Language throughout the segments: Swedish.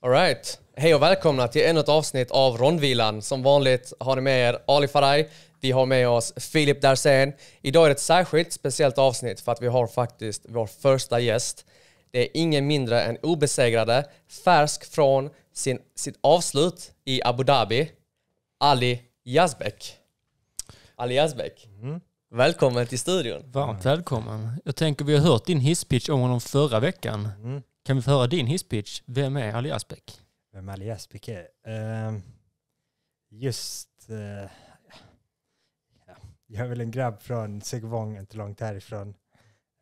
Alright. Hej och välkomna till ännu ett avsnitt av Rondvilan. Som vanligt har ni med er Ali Faraj. Vi har med oss Filip Darsén. Idag är det ett särskilt speciellt avsnitt för att vi har faktiskt vår första gäst. Det är ingen mindre än obesegrade, färsk från sin, sitt avslut i Abu Dhabi, Ali Yazbek. Ali Yazbek. Mm. Välkommen till studion. Varmt välkommen. Jag tänker vi har hört din hisspitch om honom förra veckan. Mm. Kan vi få höra din hisspitch? Vem är Ali Asbäck? Vem Ali Asbäck är? Uh, just... Uh, ja. Jag är väl en grabb från Segvång, inte långt härifrån.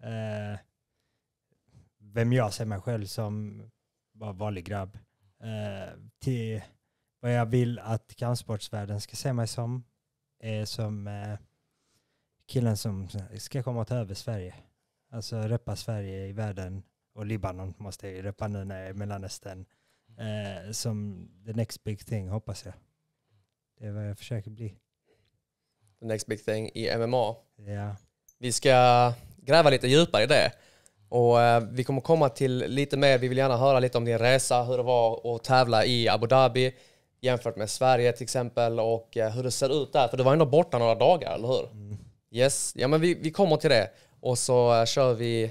Uh, vem jag ser mig själv som bara vanlig grabb. Eh, till vad jag vill att kampsportsvärlden ska se mig som är som killen som ska komma och ta över Sverige. Alltså reppa Sverige i världen och Libanon måste jag ju repa nu när jag är i Mellanöstern. Eh, som the next big thing hoppas jag. Det är vad jag försöker bli. The next big thing i MMA. Ja. Vi ska gräva lite djupare i det. Och eh, vi kommer komma till lite mer, vi vill gärna höra lite om din resa, hur det var att tävla i Abu Dhabi jämfört med Sverige till exempel och eh, hur det ser ut där. För du var ändå borta några dagar, eller hur? Mm. Yes, ja men vi, vi kommer till det. Och så eh, kör vi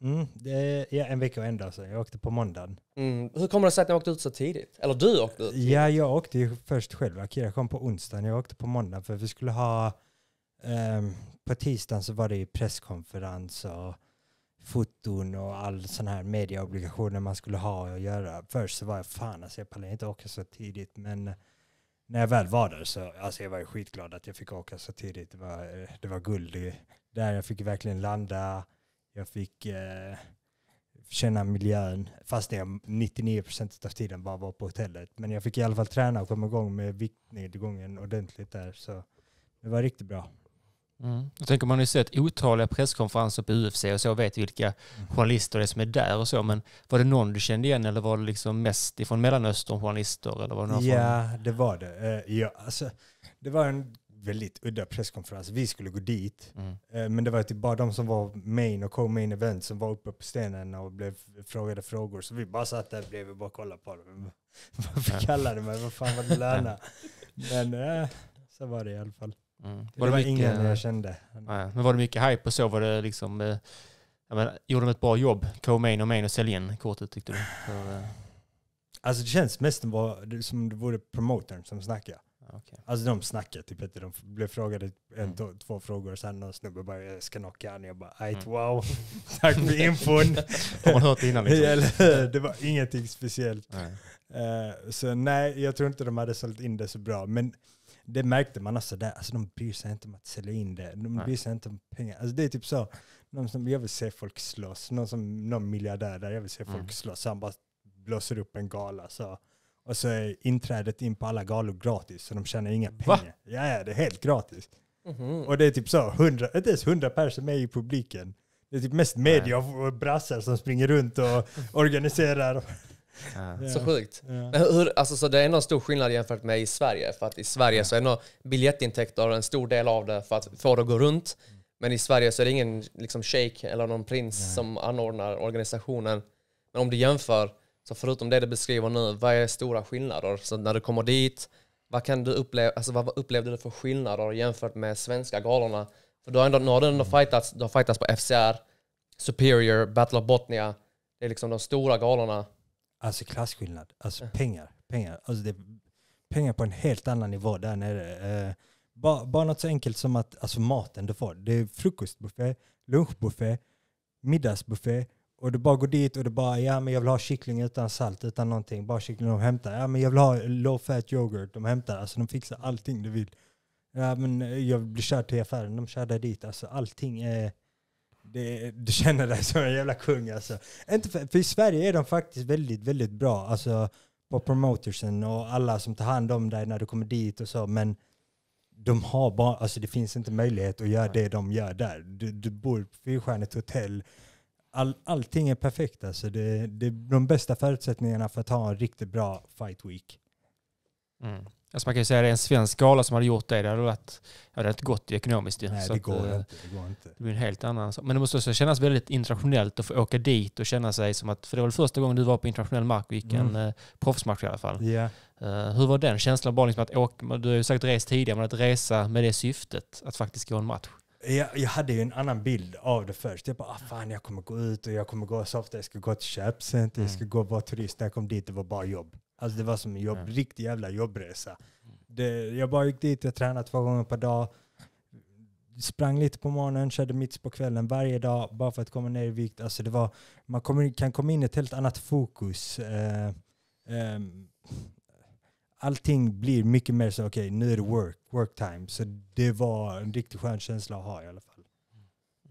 Mm, det är ja, en vecka och en dag sedan. Jag åkte på måndagen. Mm. Hur kommer det sig att ni åkte ut så tidigt? Eller du åkte ut? Ja, jag åkte ju först själv. Akira kom på onsdagen. Jag åkte på måndagen för vi skulle ha... Um, på tisdagen så var det ju presskonferens och foton och all sån här mediaobligationer man skulle ha och göra. Först så var jag fan alltså jag pallade inte åka så tidigt men när jag väl var där så alltså jag var jag skitglad att jag fick åka så tidigt. Det var, eh, det var guld. där jag fick verkligen landa jag fick eh, känna miljön, fast jag 99% av tiden bara var på hotellet. Men jag fick i alla fall träna och komma igång med viktnedgången ordentligt där. Så det var riktigt bra. Mm. Jag tänker man har ju sett otaliga presskonferenser på UFC och så vet vilka mm. journalister det är som är där och så. Men var det någon du kände igen eller var det liksom mest ifrån Mellanöstern journalister? Eller var det någon ja, från... det var det. Uh, ja, alltså, det var en väldigt udda presskonferens. Vi skulle gå dit, mm. Eh, men det var typ bara de som var main och co-main event som var uppe på stenen och blev frågade frågor. Så vi bara satt där bredvid och bara kollade på dem. Varför kallar de mig? Vad fan var det löna? men äh, så var det i alla fall. Mm. Det var, det mycket, ingen jag kände. Nej. Men var det mycket hype och så? Var det liksom, eh, jag menar, gjorde de ett bra jobb? Co-main och main och sälja in kortet tyckte du? Så, Alltså det känns mest som det vore promotern som snackade. Okay. Alltså de snackade typ inte. De blev frågade en, mm. två, frågor och sen någon snubbe bara jag ska knocka han. Jag bara ajt mm. wow, tack för infon. Har man hört det innan liksom? det var ingenting speciellt. Nej. Uh, så nej, jag tror inte de hade sålt in det så bra. Men det märkte man alltså där. Alltså de bryr sig inte om att sälja in det. De nej. bryr sig inte om pengar. Alltså det är typ så. Någon som, jag vill se folk slåss. Någon, som, någon miljardär där, jag vill se folk mm. slåss. Han bara blåser upp en gala. Så och så är inträdet in på alla galor gratis, så de tjänar inga Va? pengar. Ja, ja, det är helt gratis. Mm-hmm. Och det är typ så, 100, inte ens 100 personer med i publiken. Det är typ mest media och brassar som springer runt och organiserar. Ja. Så sjukt. Ja. Hur, alltså, så det är ändå en stor skillnad jämfört med i Sverige. För att i Sverige ja. så är ändå biljettintäkter en stor del av det för att få det att gå runt. Men i Sverige så är det ingen liksom, shejk eller någon prins som anordnar organisationen. Men om du jämför så förutom det du beskriver nu, vad är stora skillnader? Så när du kommer dit, vad, kan du uppleva, alltså vad upplevde du för skillnader jämfört med svenska galorna? För du har ändå, nu har du ändå fightats, du har fightats på FCR, Superior, Battle of Botnia. Det är liksom de stora galorna. Alltså klasskillnad, alltså pengar. pengar. Alltså det, pengar på en helt annan nivå där nere. Eh, bara, bara något så enkelt som att alltså maten du får. Det är frukostbuffé, lunchbuffé, middagsbuffé, och du bara går dit och du bara, ja men jag vill ha kyckling utan salt, utan någonting. Bara kyckling de hämtar. Ja men jag vill ha low fat yoghurt. De hämtar, alltså de fixar allting du vill. Ja men eh, jag blir körd till affären, de kör dig dit. Alltså allting är... Det, du känner dig som en jävla kung alltså. Inte för, för i Sverige är de faktiskt väldigt, väldigt bra. Alltså på promotersen och alla som tar hand om dig när du kommer dit och så. Men de har bara, alltså det finns inte möjlighet att göra det de gör där. Du, du bor på fyrstjärnigt hotell all, allting är perfekt. Alltså det, det är de bästa förutsättningarna för att ha en riktigt bra fight week. Mm. Alltså man kan ju säga att en svensk gala som hade gjort det. Det hade, varit, det hade inte gått ekonomiskt ju. Nej, det, att, går eh, inte, det går inte. Det blir en helt annan sak. Men det måste också kännas väldigt internationellt att få åka dit och känna sig som att, för det var första gången du var på internationell mark och gick mm. en eh, proffsmatch i alla fall. Yeah. Uh, hur var den känslan bara liksom att åka, du har ju säkert rest tidigare, men att resa med det syftet, att faktiskt gå en match? Jag, jag hade ju en annan bild av det först. Jag bara, ah, fan jag kommer gå ut och jag kommer gå så ofta. Jag ska gå till köpcenter, jag ska mm. gå och vara turist. När jag kom dit, det var bara jobb. Alltså det var som en jobb, mm. riktig jävla jobbresa. Mm. Det, jag bara gick dit, jag tränade två gånger per dag. Sprang lite på morgonen, körde mitt på kvällen varje dag bara för att komma ner i vikt. Alltså det var, man kommer, kan komma in i ett helt annat fokus. Eh, eh, allting blir mycket mer så, okej, okay, nu är det work, work time. Så det var en riktigt skön känsla att ha i alla fall.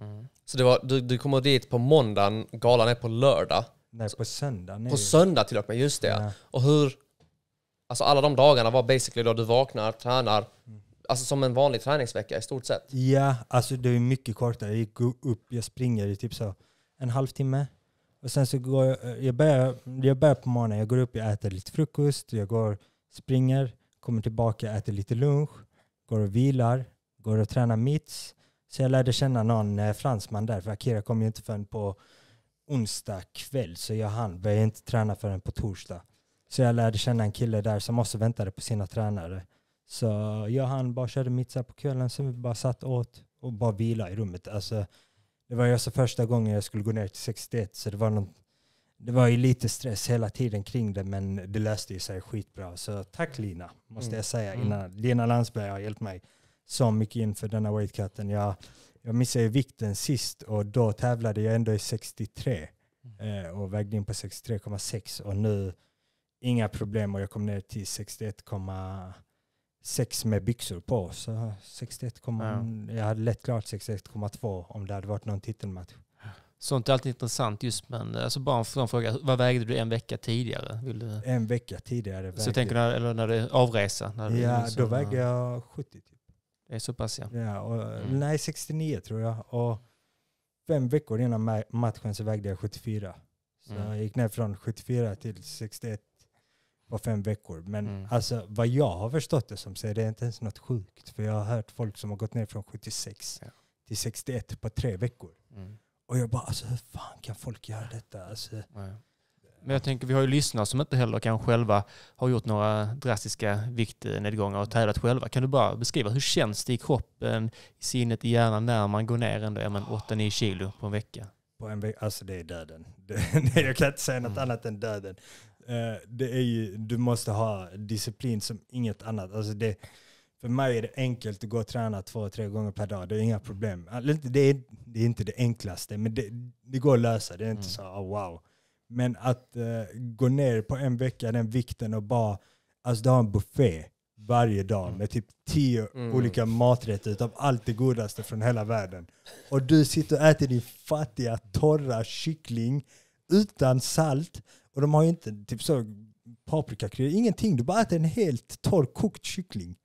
Mm. Så det var, du, du kommer dit på måndagen, galan är på lördag. Nej, på söndag. Nej. På söndag till och med, just det. Ja. Och hur, alltså alla de dagarna var basically då du vaknar, tränar, mm. alltså som en vanlig träningsvecka i stort sett. Ja, alltså det är mycket kortare. Jag gick upp, jag springer i typ så en halvtimme. Och sen så går jag, jag börjar, jag börjar på morgonen, jag går upp, jag äter lite frukost, jag går springer, kommer tillbaka, äter lite lunch, går och vilar, går och tränar mitts. Så jag lärde känna någon eh, fransman där, för Akira kom ju inte förrän på onsdag kväll, så jag hann, började inte träna förrän på torsdag. Så jag lärde känna en kille där som också väntade på sina tränare. Så jag och han bara körde mittsar på kvällen, så vi bara satt åt och bara vila i rummet. Alltså, det var ju alltså första gången jag skulle gå ner till 61, så det var någon det var ju lite stress hela tiden kring det, men det löste ju sig skitbra. Så tack Lina, måste mm. jag säga. Mm. Innan, Lina Landsberg har hjälpt mig så mycket inför denna weightcutten. Jag, jag missade ju vikten sist och då tävlade jag ändå i 63 mm. eh, och vägde in på 63,6 och nu inga problem och jag kom ner till 61,6 med byxor på. Så 61, ja. jag hade lätt klart 61,2 om det hade varit någon titelmatch. Sånt är alltid intressant just men eh, alltså bara en fråga, vad vägde du en vecka tidigare? Du... En vecka tidigare. Vägde... Så jag tänker när, eller när det är avresa? När det ja, liksom, då eh, vägde jag 70. Typ. Det är så pass ja. ja och, mm. Nej, 69 tror jag. Och fem veckor innan matchen så vägde jag 74. Så mm. jag gick ner från 74 till 61 på fem veckor. Men mm. alltså, vad jag har förstått det som så är det inte ens något sjukt. För jag har hört folk som har gått ner från 76 ja. till 61 på tre veckor. Mm. Och jag bara, alltså hur fan kan folk göra detta? Alltså, Men jag tänker, vi har ju lyssnare som inte heller kan själva ha gjort några drastiska viktnedgångar och tävlat själva. Kan du bara beskriva, hur känns det i kroppen, i sinnet, i hjärnan när man går ner ändå, ja, 8-9 ah. kilo på en vecka? På en vecka, alltså det är döden. jag kan inte säga något mm. annat än döden. Eh, det är ju, du måste ha disciplin som inget annat. Alltså det, för mig är det enkelt att gå och träna två, tre gånger per dag. Det är inga problem. Det är, det är inte det enklaste, men det, det går att lösa. Det är inte mm. så oh, wow. Men att uh, gå ner på en vecka, den vikten och bara, alltså du har en buffé varje dag mm. med typ tio mm. olika maträtter utav allt det godaste från hela världen. Och du sitter och äter din fattiga, torra kyckling utan salt. Och de har ju inte typ så paprikakryddor, ingenting. Du bara äter en helt torr kokt kyckling.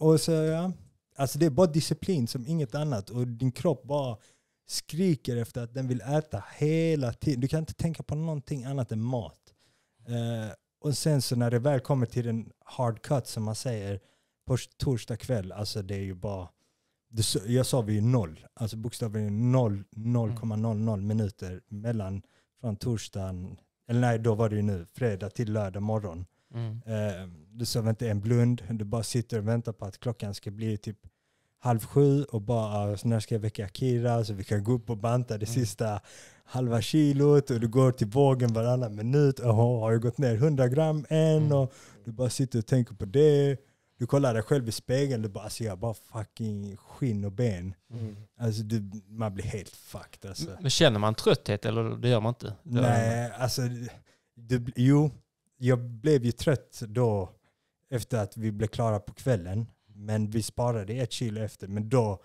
Och så, ja. Alltså det är bara disciplin som inget annat. Och din kropp bara skriker efter att den vill äta hela tiden. Du kan inte tänka på någonting annat än mat. Uh, och sen så när det väl kommer till den hard cut som man säger på torsdag kväll, alltså det är ju bara, jag sa vi ju noll, alltså bokstavligen 0,00 minuter mellan från torsdagen, eller nej då var det ju nu, fredag till lördag morgon. Mm. Eh, du sover inte en blund, du bara sitter och väntar på att klockan ska bli typ halv sju och bara ah, när ska jag väcka Akira så vi kan gå upp och banta det mm. sista halva kilot och du går till vågen varannan minut. Oho, har jag gått ner 100 gram än? Mm. Och du bara sitter och tänker på det. Du kollar dig själv i spegeln, du bara alltså jag har bara fucking skinn och ben. Mm. Alltså du, man blir helt fucked alltså. Men känner man trötthet eller det gör man inte? Det Nej, alltså du, jo jag blev ju trött då efter att vi blev klara på kvällen. Men vi sparade ett kilo efter. Men då,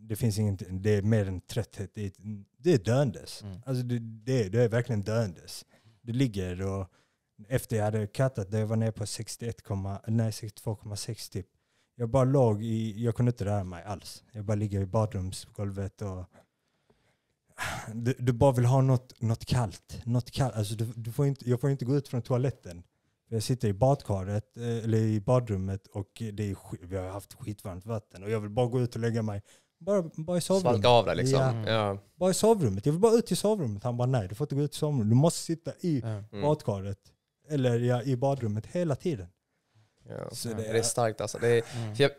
det finns ingenting. det är mer än trötthet. Det är, det är döendes. Mm. Alltså det, det, det, är verkligen döendes. Det ligger och efter jag hade kattat det, var nere på 62,6 typ. Jag bara låg i, jag kunde inte röra mig alls. Jag bara ligger i badrumsgolvet och du, du, bara vill ha något, något kallt. Något kallt. Alltså du, du får inte, jag får inte gå ut från toaletten. Jag sitter i badkaret, eh, eller i badrummet och det är, vi har haft skitvarmt vatten. Och jag vill bara gå ut och lägga mig. Bara, bara i sovrummet. Svalka av det liksom. Ja. Mm. Ja. Bara i sovrummet. Jag vill bara ut i sovrummet. Han bara nej, du får inte gå ut i sovrummet. Du måste sitta i mm. badkaret. Eller ja, i badrummet hela tiden. Ja. Så mm. det, är, det är starkt alltså. Det är, mm. jag,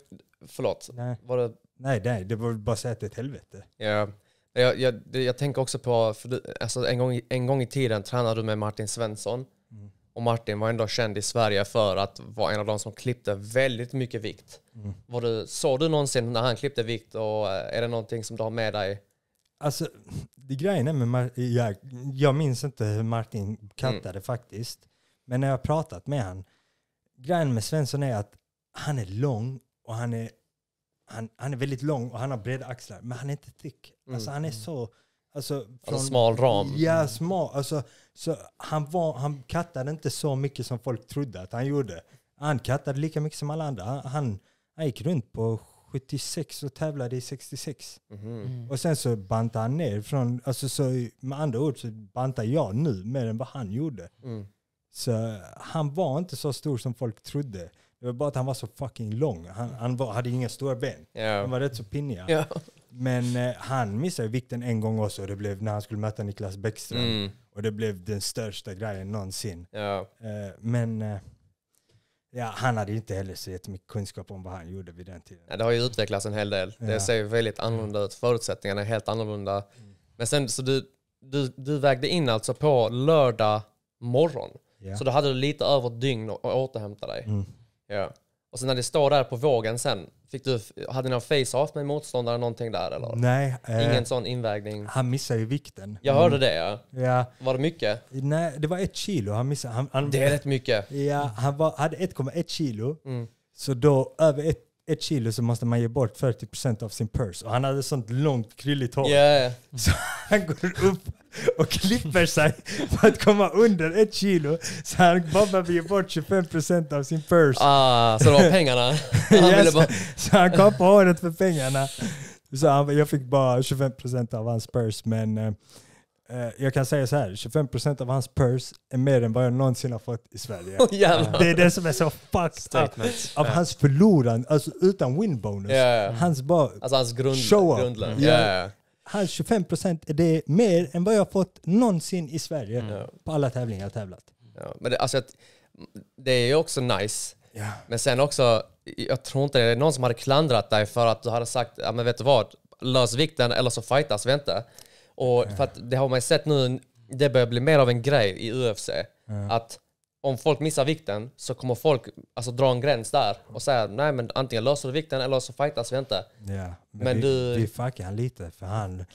förlåt. Nej. Var det, nej, nej, det var bara att säga att det är ett helvete. Ja. Jag, jag, jag tänker också på, för du, alltså en, gång, en gång i tiden tränade du med Martin Svensson. Mm. Och Martin var ändå känd i Sverige för att vara en av de som klippte väldigt mycket vikt. Mm. Var du, såg du någonsin när han klippte vikt och eh, är det någonting som du har med dig? Alltså, det grejen är med Martin, jag, jag minns inte hur Martin kattade mm. faktiskt. Men när jag pratat med honom, grejen med Svensson är att han är lång och han är han, han är väldigt lång och han har breda axlar, men han är inte thick. Mm, alltså han är mm. så... Alltså, alltså från, alltså smal ram. Ja, smal. Alltså, så han, var, han kattade inte så mycket som folk trodde att han gjorde. Han kattade lika mycket som alla andra. Han, han, han gick runt på 76 och tävlade i 66. Mm-hmm. Mm. Och sen så bantade han ner från, alltså så med andra ord så bantar jag nu mer än vad han gjorde. Mm. Så han var inte så stor som folk trodde. Det var bara att han var så fucking lång. Han, han var, hade inga stora ben. Yeah. Han var rätt så pinniga. Yeah. Men eh, han missade vikten en gång också. Det blev när han skulle möta Niklas Bäckström. Mm. Och det blev den största grejen någonsin. Yeah. Eh, men eh, ja, han hade inte heller så jättemycket kunskap om vad han gjorde vid den tiden. Ja, det har ju utvecklats en hel del. Det ser väldigt annorlunda ut. Förutsättningarna är helt annorlunda. Mm. Men sen så du, du, du vägde in alltså på lördag morgon. Så då hade du lite över ett dygn att återhämta dig. Mm. Ja. Och sen när det står där på vågen sen, fick du, hade ni någon face-off med motståndaren någonting där eller? Nej. Ingen eh, sån invägning? Han missade ju vikten. Jag hörde det ja. ja. Var det mycket? Nej, det var ett kilo han missade. Han, han, det är rätt mycket. Ja, han var, hade 1,1 kilo. Mm. Så då över ett ett kilo så måste man ge bort 40% av sin purse. Och han hade sånt långt krylligt hår. Yeah. Så han går upp och klipper sig för att komma under ett kilo. Så han bara behöver ge bort 25% av sin purse. Ah, så det var pengarna? Han yes, bara... Så han kapade håret för pengarna. Så han, jag fick bara 25% av hans purse. Men eh, Eh, jag kan säga så här, 25% av hans purse är mer än vad jag någonsin har fått i Sverige. Oh, det är det som är så fucked Statement. up. Av yeah. hans förlorande, alltså utan win bonus. Yeah. Mm. Hans alltså hans grund, show up. Grundlön. Yeah. Hans 25% är det mer än vad jag har fått någonsin i Sverige. Mm. På alla tävlingar jag har tävlat. Ja, men det, alltså, det är ju också nice. Men sen också, jag tror inte det är någon som hade klandrat dig för att du hade sagt, ja men vet du vad, lös vikten eller så fightas vi inte. Och för att det har man ju sett nu, det börjar bli mer av en grej i UFC. Att om folk missar vikten så kommer folk alltså, dra en gräns där och säga nej men antingen löser du vikten eller så fightas vi inte. Ja, men, men vi, du... vi fuckade han lite för han,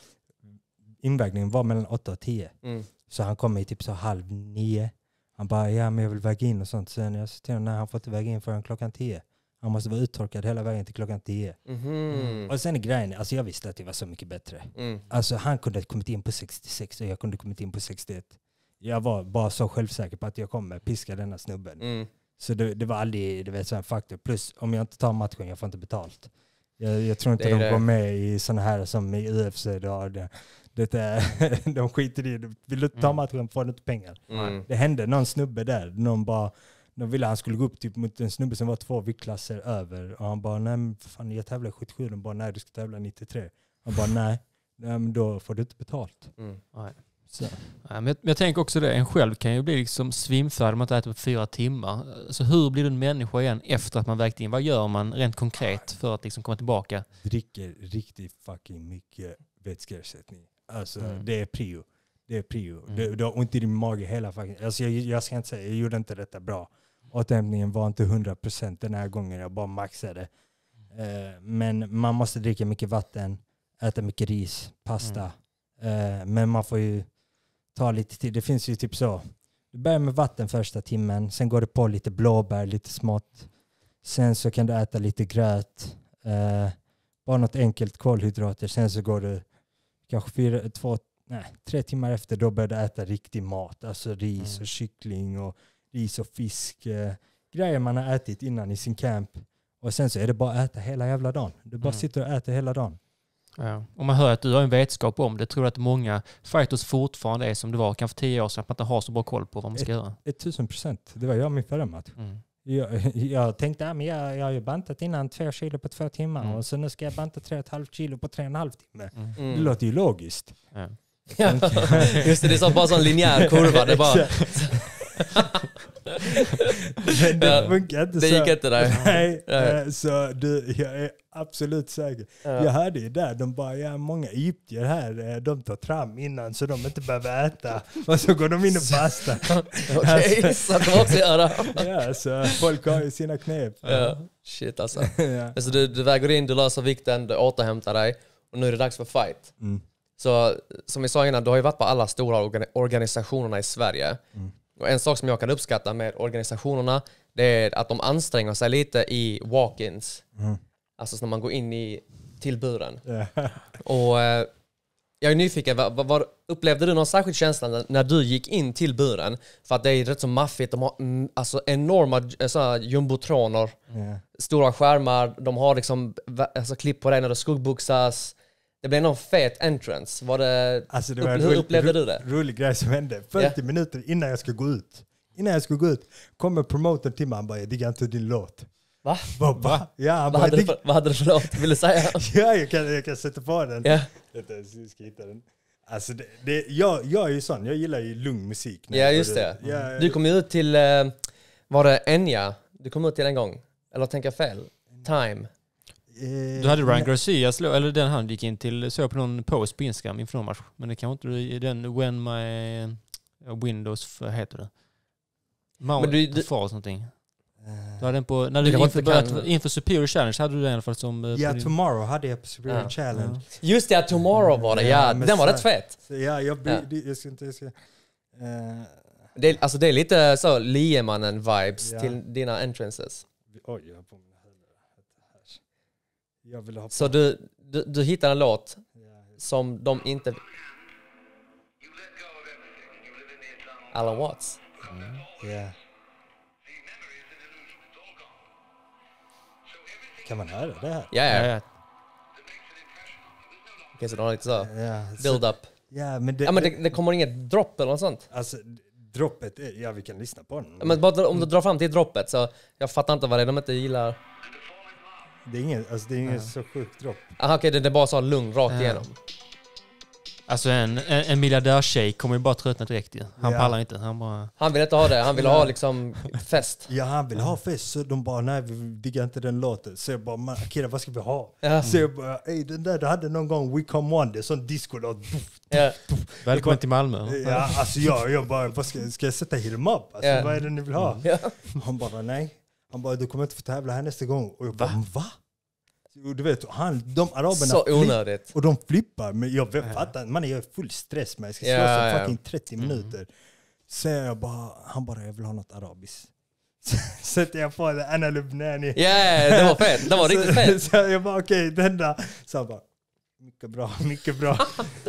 invägningen var mellan 8 och 10. Mm. Så han kom i typ så halv nio. Han bara ja men jag vill väga in och sånt. Sen jag sa till honom nej han får inte väga in förrän klockan 10. Han måste vara uttorkad hela vägen till klockan tio. Mm -hmm. Och sen är grejen, alltså jag visste att det var så mycket bättre. Mm. Alltså han kunde ha kommit in på 66 och jag kunde ha kommit in på 61. Jag var bara så självsäker på att jag kommer piska denna snubben. Mm. Så det, det, var aldrig du vet, så en faktor. Plus om jag inte tar matchen, jag får inte betalt. Jag, jag tror inte de går med i sådana här som i UFC. Då, det, det är, de skiter i det. Vill du ta mm. matchen får du inte pengar. Mm. Det hände någon snubbe där, någon bara de ville att han skulle gå upp typ mot en snubbe som var två viktklasser över. Och han bara, nej men fan jag tävlar 77. De bara, nej du ska tävla 93. Han bara, nej. men då får du inte betalt. Mm. Nej. Så. Ja, men jag, men jag, tänker också det, en själv kan ju bli liksom svimfärdig om man inte äter på fyra timmar. Så hur blir du en människa igen efter att man vägt in? Vad gör man rent konkret för att liksom komma tillbaka? Dricker riktigt fucking mycket vätskeersättning. Alltså mm. det är prio. Det är prio. Mm. Du, du har ont i din mage hela fucking... Alltså jag, jag ska inte säga, jag gjorde inte detta bra återhämtningen var inte 100% den här gången, jag bara maxade. Eh, men man måste dricka mycket vatten, äta mycket ris, pasta. Mm. Eh, men man får ju ta lite tid. Det finns ju typ så. Du börjar med vatten första timmen, sen går du på lite blåbär, lite smått. Sen så kan du äta lite gröt, eh, bara något enkelt kolhydrater. Sen så går du kanske fyra, två, nej, tre timmar efter, då börjar du äta riktig mat. Alltså ris mm. och kyckling och ris och fisk, eh, grejer man har ätit innan i sin camp. Och sen så är det bara att äta hela jävla dagen. Du bara mm. sitter och äter hela dagen. Ja. Om man hör att du har en vetskap om det, tror du att många fighters fortfarande är som det var kanske tio år sedan, att man inte har så bra koll på vad man ska Ett, göra? 1000 procent. Det var jag min förra match. Mm. Jag, jag tänkte att jag, jag har ju bantat innan två kilo på två timmar mm. och så nu ska jag banta tre och ett halvt kilo på tre och en halv timme. Mm. mm. Det låter ju logiskt. Ja. Just det, det är bara en linjär kurva. Det bara... Men det ja, funkar inte det så. Det gick inte nej. nej. Eh, så du, jag är absolut säker. Ja. Jag hörde ju där, de bara, ja många egyptier här, eh, de tar tram innan så de inte behöver äta. Och så går de in och fastar. Okej, alltså. så kan man också göra. ja, så folk har ju sina knep. Ja. Shit alltså. ja. alltså du, du väger in, du löser vikten, du återhämtar dig och nu är det dags för fight. Mm. Så som vi sa innan, du har ju varit på alla stora organisationerna i Sverige. Mm. Och en sak som jag kan uppskatta med organisationerna, det är att de anstränger sig lite i walk-ins. Mm. Alltså när man går in i till buren. Yeah. Och eh, jag är nyfiken, var, var, upplevde du någon särskild känsla när, du gick in till buren? För att det är rätt så maffigt, de har mm, alltså enorma eh, jumbotroner, yeah. stora skärmar, de har liksom alltså, klipp på dig när du skuggboxas, det blev någon fet entrance. Var det, alltså det var upp, hur upplevde du det? rolig grej som hände. 40 yeah. minuter innan jag skulle gå ut. Innan jag skulle gå ut kommer promotorn till mig. Han bara, jag diggar inte din låt. Va? Va? Va? Ja, vad, bara, hade dig... för, vad hade du för låt? Vill du säga? ja, jag kan, jag kan sätta på den. Yeah. jag ska hitta den. Alltså det, det, jag, jag är ju sån, jag gillar ju lugn musik. Ja, just det. det. Mm. Jag, du kom ju ut till, eh, var det Enya? Du kom ut till en gång? Eller tänker jag fel? Time? Eh, du hade Ryan Garcia, slå, eller den han gick in till, såg jag på någon post på Instagram inför någon match. Men det kanske inte är den When My Windows, vad heter det? Mount men du, Falls någonting. Eh, du hade den på, när du inför, började, inför Superior Challenge hade du den i alla fall som... Eh, ja, din... Tomorrow hade jag på Superior ja. Challenge. Just det, Tomorrow var det ja. ja den var rätt fet. ja, jag, ja. jag ska inte... Jag ska, uh, det, alltså det är lite så Liemannen-vibes till dina entrances. Oj, jag har på mig jag ville ha Så du, du, du hittade en låt som de inte... Alan Watts? Mm. Yeah. Kan man höra det här? Ja, ja. ja. Okej, så de har lite så Ja, build up. Ja, men det, Ja, men det, det kommer inget dropp eller något sånt? alltså, droppet, är, ja vi kan lyssna på den. Men bara om du drar fram till droppet så, jag fattar inte vad det är de inte gillar. Det är inget alltså det är ingen ja. så sjukt dropp. Aha, okej, det den bara sa lugn rakt ja. igenom. Alltså en, en, en miljardärtjej kommer ju bara tröttna direkt ju. Han ja. pallar inte. Han, bara... han vill inte ha det. Han vill ha liksom fest. Ja, han vill ha fest. Så de bara, nej vi diggar inte den låten. Så jag bara, Akira vad ska vi ha? Ja. Så jag bara, ey den där du hade någon gång, We Come On, det är sån discolåt. Ja. Välkommen bara, till Malmö. Ja, alltså jag, jag bara, vad ska, ska jag sätta him upp? Alltså, ja. Vad är det ni vill ha? Ja. Han bara, nej. Han bara, du kommer inte få tävla här nästa gång. Och jag bara, va? va? Och du vet, han, de araberna så onödigt. och de flippar. Men jag vet, ja. fattar man är full stress med. Jag ska slåss ja, om fucking 30 mm. minuter. Så jag bara, han bara, jag vill ha något arabiskt. Sätter jag på det, Anna Lubnani. Ja, yeah, det var fett. Det var riktigt fett. så, jag bara, okej, okay, den där. Så han bara, mycket bra, mycket bra.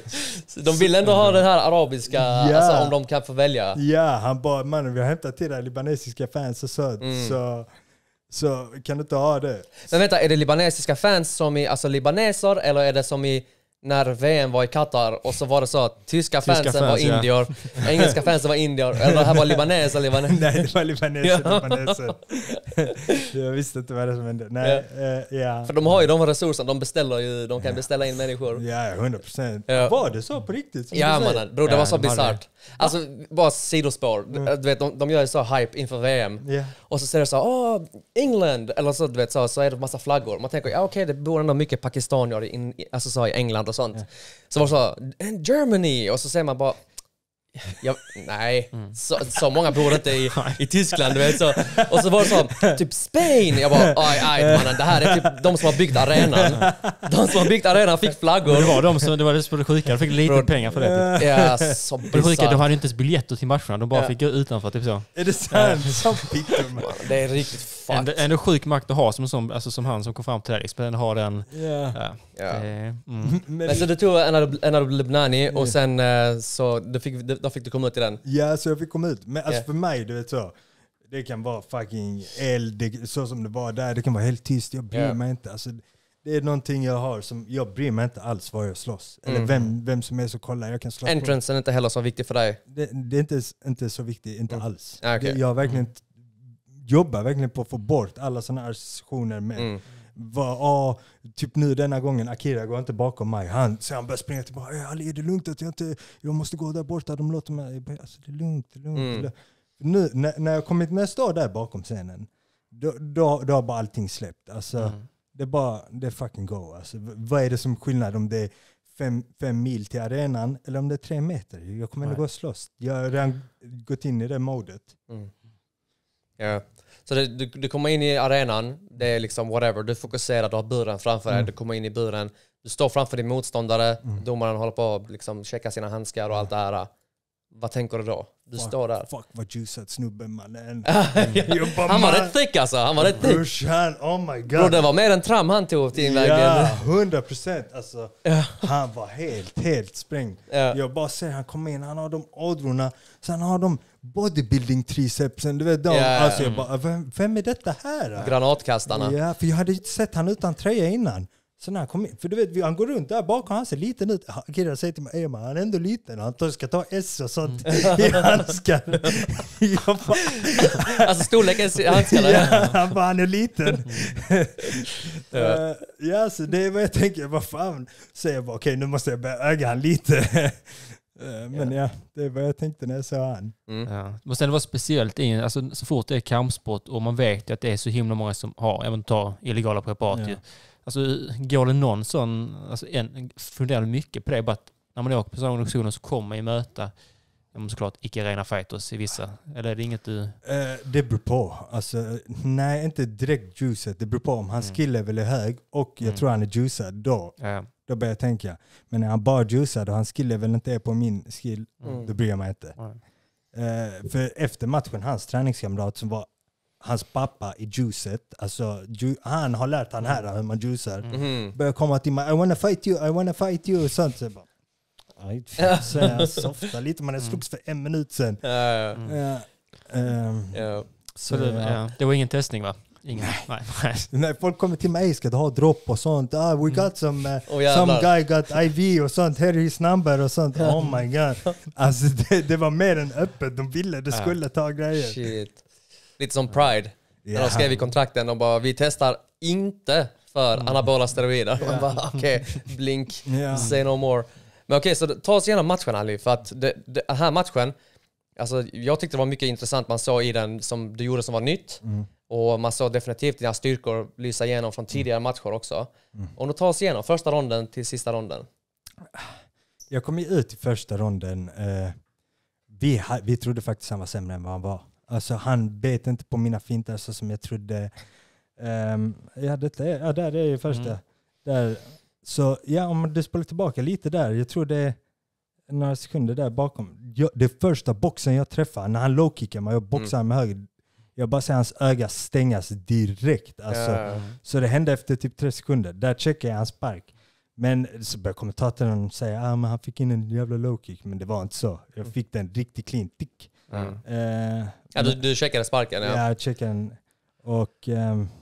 de vill ändå ha den här arabiska, ja. alltså om de kan få välja. Ja, han bara mannen vi har hämtat till dig libanesiska fans och sånt. Mm. Så, så kan du inte ha det. Men vänta, är det libanesiska fans som i alltså libaneser eller är det som i när VM var i Qatar och så var det så att tyska, tyska fansen fans, var indier, engelska fansen var indier, eller det här var libaneser, libaneser. Nej, det var libaneser, libaneser. Jag visste inte vad det var som hände. Nej, ja. Uh, ja. För de har ju de resurserna, de beställer ju, de kan beställa in människor. Ja, 100%. procent. Var det så på riktigt? Ja mannen, bror det var så de bisarrt. Alltså, bara sidospår. Mm. Du vet, de, de gör ju så hype inför VM och så ser du så åh, ah, England! Eller så, du vet, så, så är det massa flaggor. Man tänker, ja okej, okay, det bor ändå mycket pakistanier i, alltså, så, i England och sånt. Yeah. Så var det så, Germany! Och så ser man bara, jag, nej, mm. så, så, många bor inte i, i Tyskland. Du vet, så. Och så var det så, typ Spain. Jag bara, aj, aj mannen, det här är typ de som har byggt arenan. De som har byggt arenan fick flaggor. Men det var de som, det var det som blev sjuka, de fick lite Bro, pengar för det. Typ. Ja, så de, sjuka, de hade inte ens biljetter till matcherna, de bara ja. fick gå utanför, typ så. Är det sant? Ja. Det är riktigt fucked. Ändå, ändå sjuk makt att ha som, som, alltså, som han som kom fram till det här. har den... Yeah. Ja. så du tog Enad Lebnani och sen så fick, du komma ut i den? Ja, så jag fick komma ut. Men alltså för mig, du vet så. Det kan vara fucking eld, så som det var där. Det kan vara helt tyst. Jag bryr mig inte. Alltså, det är någonting jag har som, jag bryr mig inte alls var jag slåss. Mm. Eller vem, vem som är så kollar, jag kan slåss. Entrancen är inte heller så viktig för dig? Det, det är inte, inte så viktigt, inte mm. alls. Ah, okay. Det, jag har verkligen inte mm jobbar verkligen på att få bort alla sådana här associationer med mm. Va, ah, typ nu denna gången, Akira går inte bakom mig. Han, så han börjar springa tillbaka. Äh, Ali, är det lugnt att jag inte, jag måste gå där borta? De låter mig, alltså det är lugnt, det är lugnt. Mm. Nu när, när jag kommit, när jag står där bakom scenen, då, då, då har bara allting släppt. Alltså, mm. Det är bara, det är fucking go. Alltså, vad är det som skillnad om det är fem, fem mil till arenan eller om det är tre meter? Jag kommer ändå gå och slåss. Jag har redan gått in i det modet. Mm. Ja. Så det, du, du kommer in i arenan, det är liksom whatever, du fokuserar, du har buren framför dig, mm. du kommer in i buren, du står framför din motståndare, mm. domaren håller på att liksom checka sina handskar och allt det här. Vad tänker du då? Du fuck, står där. Fuck vad juicad snubben mannen. han var rätt thick alltså. Han var rätt thick. Brorsan, oh my god. Bro, det var mer än tram han tog till invägen. Ja, hundra procent. Alltså, han var helt, helt sprängd. Ja. Jag bara ser han kommer in, han har de ådrorna, sen har de bodybuilding tricepsen. Du vet, de, ja, alltså, jag bara, vem, vem är detta här? Granatkastarna. Ja, för jag hade inte sett han utan tröja innan. Så när han kom in, för du vet han går runt där bakom, han ser liten ut. Kirra säger till mig, man, han är ändå liten, han ska ta S och sånt mm. i handskar. alltså storleken i handskarna. ja, han bara, han är liten. ja. Mm. Uh, eh, ja, så det är vad jag tänker, vad fan. Så jag bara, okej okay, nu måste jag börja öga han lite. Eh, men ja. ja. det är vad jag tänkte när jag såg han. Mm. Ja. Men sen det var speciellt, in, alltså, så fort det är kampsport och man vet att det är så himla många som har, även tar illegala preparat ja. Alltså, går det någon sån, alltså en, funderar mycket på det, bara att när man åker på sådana organisationer så kommer man ju möta såklart icke-rena fighters i vissa, eller är det inget du... Uh, det beror på. Alltså, nej, inte direkt juicet. Det beror på om hans mm. skilllevel är hög och jag mm. tror han är juicad då. Ja. Då börjar jag tänka. Men är han bara juicad och hans skilllevel inte är på min skill, mm. då bryr jag mig inte. Mm. Uh, för efter matchen, hans träningskamrat som var hans pappa i juicet, alltså, ju, han har lärt han här hur man juicar, mm. Mm-hmm. börjar komma till mig I wanna fight you, I wanna fight you och sånt. Så jag bara, Aj, jag softar lite, man mm. slogs för en minut sen. Mm. Ja, um, ja. Så, det, ja. det var ingen testning va? Ingen. Nej. Nej. folk kommer till mig, ska du ha dropp och sånt? Ah, we got mm. some, uh, oh, some guy got IV och sånt, Here is his number och sånt. Oh my god. Alltså det, det var mer än öppet, de ville, de skulle ta grejer. Shit. Lite som Pride. Yeah. När de skrev i kontrakten, de bara vi testar inte för mm. anabola steroider. Yeah. okej, okay, blink, yeah. say no more. Men okej, okay, så ta oss igenom matchen Ali, för att det, det, den här matchen, alltså, jag tyckte det var mycket intressant man såg i den som du gjorde som var nytt. Mm. Och man såg definitivt dina styrkor lysa igenom från tidigare mm. matcher också. Mm. Om du tar oss igenom första ronden till sista ronden. Jag kom ju ut i första ronden. Eh, vi, vi trodde faktiskt han var sämre än vad han var. Alltså han bet inte på mina fintar så som jag trodde. Um, ja, detta är, ja, där är ju första. Mm. Där. Så ja, om du spolar tillbaka lite där. Jag tror det är några sekunder där bakom. Jag, det första boxen jag träffar, när han lowkickar mig, jag boxar mm. med höger. Jag bara ser hans öga stängas direkt. Alltså. Mm. Så det hände efter typ tre sekunder. Där checkar jag hans spark. Men så börjar kommentatorn säga att ah, han fick in en jävla lowkick, men det var inte så. Jag mm. fick den riktigt clean. Tick. Mm. Eh, ja, du, du checkade sparken? Ja, jag checkade den. Och, ehm, så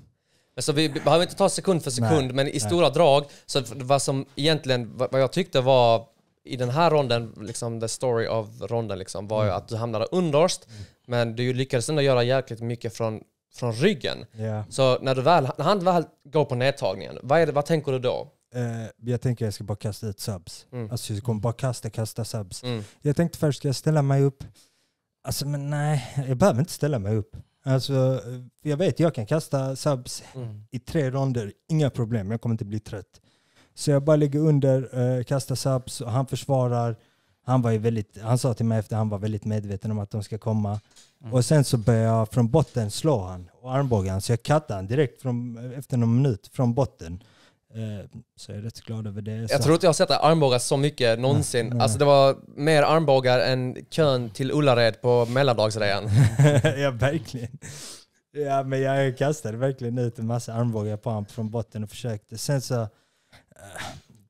alltså, vi behöver inte ta sekund för sekund, nej, men i nej. stora drag, så vad som egentligen, vad jag tyckte var i den här ronden, liksom the story of ronden, liksom, var ju mm. att du hamnade underst, mm. men du lyckades ändå göra jäkligt mycket från, från ryggen. Yeah. Så när, du väl, när han väl går på nedtagningen, vad, det, vad tänker du då? Eh, jag tänker att jag ska bara kasta ut subs. Mm. Alltså jag kommer bara kasta, kasta subs. Mm. Jag tänkte först, ska jag ställa mig upp? Alltså men nej, jag behöver inte ställa mig upp. Alltså, jag vet, jag kan kasta subs mm. i tre ronder, inga problem, jag kommer inte bli trött. Så jag bara ligger under, uh, kastar subs och han försvarar. Han, var ju väldigt, han sa till mig efter han var väldigt medveten om att de ska komma. Mm. Och sen så började jag från botten slå han och armbågen. Så jag kattade han direkt från, efter någon minut från botten. Eh, så jag är rätt glad över det. Jag så. tror inte jag har sett dig armbåga så mycket någonsin. Nej, alltså, nej. Alltså det var mer armbågar än kön till Ullared på mellandagsrean. ja, verkligen. Ja, men jag kastade verkligen ut en massa armbågar på honom från botten och försökte. Sen så eh,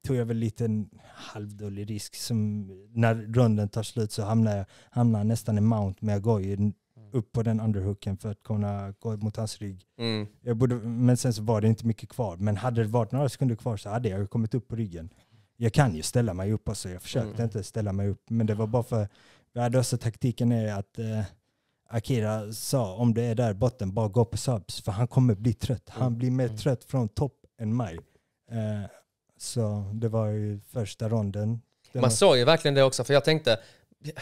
tog jag väl lite en halvdålig risk. Som när runden tar slut så hamnar jag hamnar nästan i mount, men jag går ju upp på den underhooken för att kunna gå mot hans rygg. Mm. Jag borde, men sen så var det inte mycket kvar. Men hade det varit några sekunder kvar så hade jag kommit upp på ryggen. Jag kan ju ställa mig upp också, alltså, jag försökte mm. inte ställa mig upp. Men det var bara för, vi hade också taktiken är att eh, Akira sa om du är där botten, bara gå på subs. För han kommer bli trött. Han mm. blir mer mm. trött från topp än mig. Eh, så det var ju första ronden. Man såg ju verkligen det också, för jag tänkte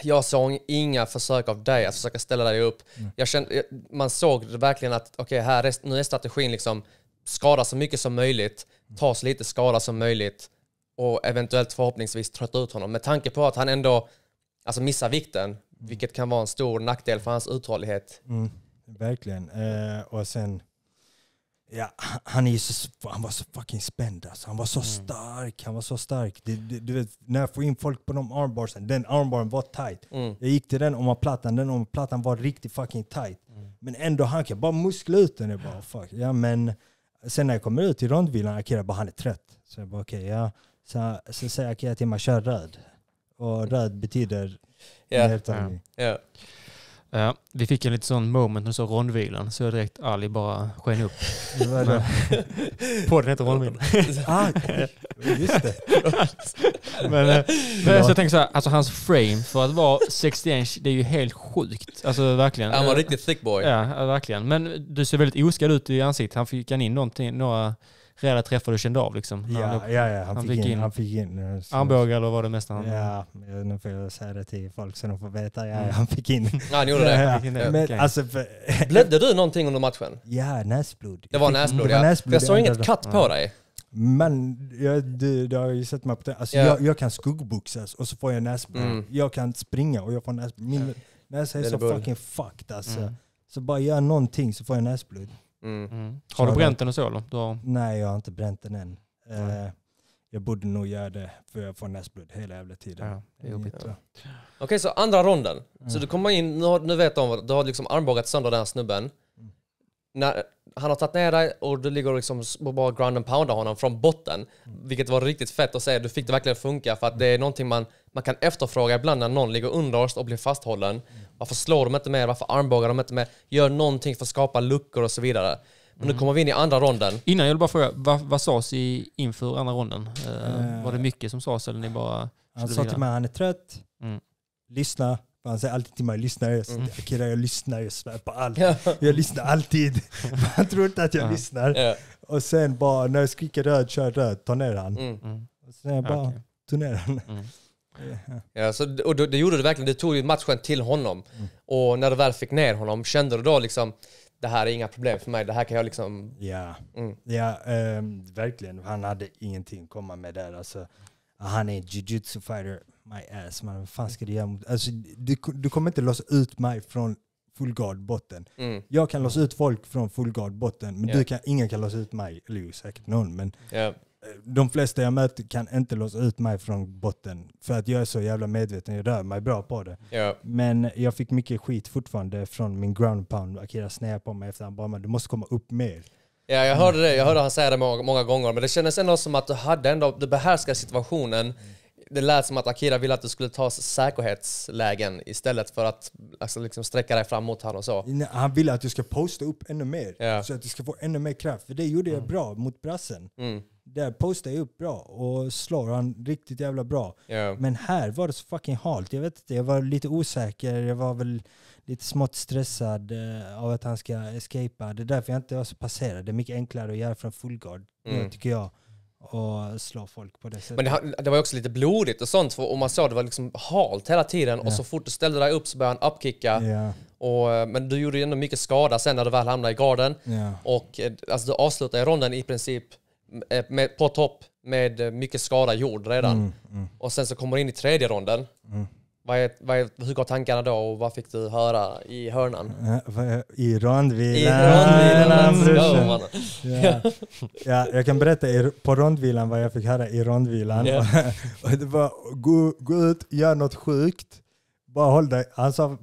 jag såg inga försök av dig att försöka ställa dig upp. Mm. Jag kände, man såg verkligen att okay, här är, nu är strategin liksom skada så mycket som möjligt, mm. ta så lite skada som möjligt och eventuellt förhoppningsvis trötta ut honom. Med tanke på att han ändå alltså, missar vikten, mm. vilket kan vara en stor nackdel för hans uthållighet. Mm, verkligen. Eh, och sen Ja, han, är så, han var så fucking spänd alltså. Han var så mm. stark. Han var så stark. Det, det, du vet, när jag får in folk på de armbarsen, den armbaren var tight. Mm. Jag gick till den omarplattan, den omarplattan var riktigt fucking tight. Mm. Men ändå, han kan bara muskla ut den. Jag bara, fuck. Ja, men sen när jag kommer ut i rondvillan, Akira bara, han är trött. Så jag bara, okej, okay, ja. Så, så säger Akira till mig, kör röd. Och röd betyder... Yeah. yeah. Ja, vi fick en liten sån moment när du sa rondvilan, så jag direkt Ali bara sken upp. Podden heter Rondvilan. ah, just det. men, eh, men så jag tänker så här, alltså hans frame för att vara 61, det är ju helt sjukt. Alltså verkligen. Han var riktigt thick boy. Ja, verkligen. Men du ser väldigt oskadd ut i ansiktet. Han fick in någonting, några Rejäla träffar du kände av liksom. Ja, han, ja, ja, han, han fick in, in, han fick in eh, armbågar eller var det mest han... Ja, nu får jag säga det till folk så de får veta. Ja, mm. han fick in. ja, han gjorde det. Ja, Men, okay. alltså, för... Blödde du någonting under matchen? Ja, näsblod. Det var näsblod, ja. Näsblod, jag såg inget katt på dig. Men jag, du, du har ju sett mig på det. Alltså, yeah. jag, jag, kan skuggboxas och så får jag näsblod. Mm. Jag kan springa och jag får näsblod. Min yeah. näsa är, är så fucking fucked alltså. Mm. Så bara gör någonting så får jag näsblod. Mm. mm. Har du bränt den och så eller? Har... Nej, jag har inte bränt den än. Mm. jag borde nog göra det för jag får näsblod hela jävla tiden. Ja, Ja. Okej, så andra ronden. Så mm. du kommer in, nu, har, nu vet de, att du har liksom armbågat sönder den här snubben när han har tagit ner dig och du ligger liksom och bara ground and poundar honom från botten. Vilket var riktigt fett att se. Du fick det verkligen funka för att det är någonting man, man kan efterfråga ibland när någon ligger under oss och blir fasthållen. Varför slår de inte mer? Varför armbågar de inte mer? Gör någonting för att skapa luckor och så vidare. Men nu mm. kommer vi in i andra ronden. Innan jag vill bara fråga, vad, vad sades inför andra ronden? Uh, var det mycket som sades eller ni bara... Han sa till mig att han är trött, mm. lyssna, han säger alltid till mig, lyssna. jag mm. Akira jag lyssnar, jag svär på allt. Jag lyssnar alltid. Han tror inte att jag lyssnar. Yeah. Och sen bara, när jag skriker röd, kör röd, ta ner han. Mm. Mm. Och sen bara, okay. ta ner han. Mm. Ja, så, och det, gjorde du verkligen, du tog ju matchen till honom. Mm. Och när du väl fick ner honom, kände du då liksom, det här är inga problem för mig, det här kan jag liksom... Ja, mm. ja um, verkligen. Han hade ingenting att komma med där. Alltså, han är en jiu-jitsu fighter my ass man, vad fan ska du göra? Alltså, du, du kommer inte låsa ut mig från fullgard botten. Mm. Jag kan låsa ut folk från fullgard botten, men yeah. du kan, ingen kan låsa ut mig. Eller jo, säkert någon, men yeah. de flesta jag möter kan inte låsa ut mig från botten. För att jag är så jävla medveten, jag rör mig bra på det. Yeah. Men jag fick mycket skit fortfarande från min ground pound. Akira snäade på mig efter han bara, du måste komma upp mer. Ja, jag hörde det. Jag hörde han säga det många, många gånger, men det kändes ändå som att du hade ändå, du behärskade situationen det lät som att Akira ville att du skulle ta säkerhetslägen istället för att alltså, liksom sträcka dig framåt här och så. han ville att du ska posta upp ännu mer, yeah. så att du ska få ännu mer kraft. För det gjorde jag mm. bra mot brassen. Mm. Där postade jag upp bra och slår han riktigt jävla bra. Yeah. Men här var det så fucking halt. Jag vet inte, jag var lite osäker, jag var väl lite smått stressad eh, av att han ska escapa. Det är därför jag inte var så passerad. Det är mycket enklare att göra från full guard, mm. tycker jag och slå folk på det sättet. Men det, det var också lite blodigt och sånt, för, och man såg det var liksom halt hela tiden. Ja. Och så fort du ställde dig upp så började han upkicka. Ja. Och, eh, men du gjorde ju ändå mycket skada sen när du väl hamnade i garden. Ja. Och eh, alltså, du avslutade ronden i princip eh, med, på topp med mycket skada gjord redan. Mm, mm. Och sen så kommer du in i tredje ronden. Mm. Vad, är, vad är, hur går tankarna då och vad fick du höra i hörnan? I rondvilan! I rondvilan, ja. ja, Jag kan berätta på rondvilan vad jag fick höra i rondvilan. Yeah. det var gå, gå ut, gör något sjukt. Bara håll dig. Han sa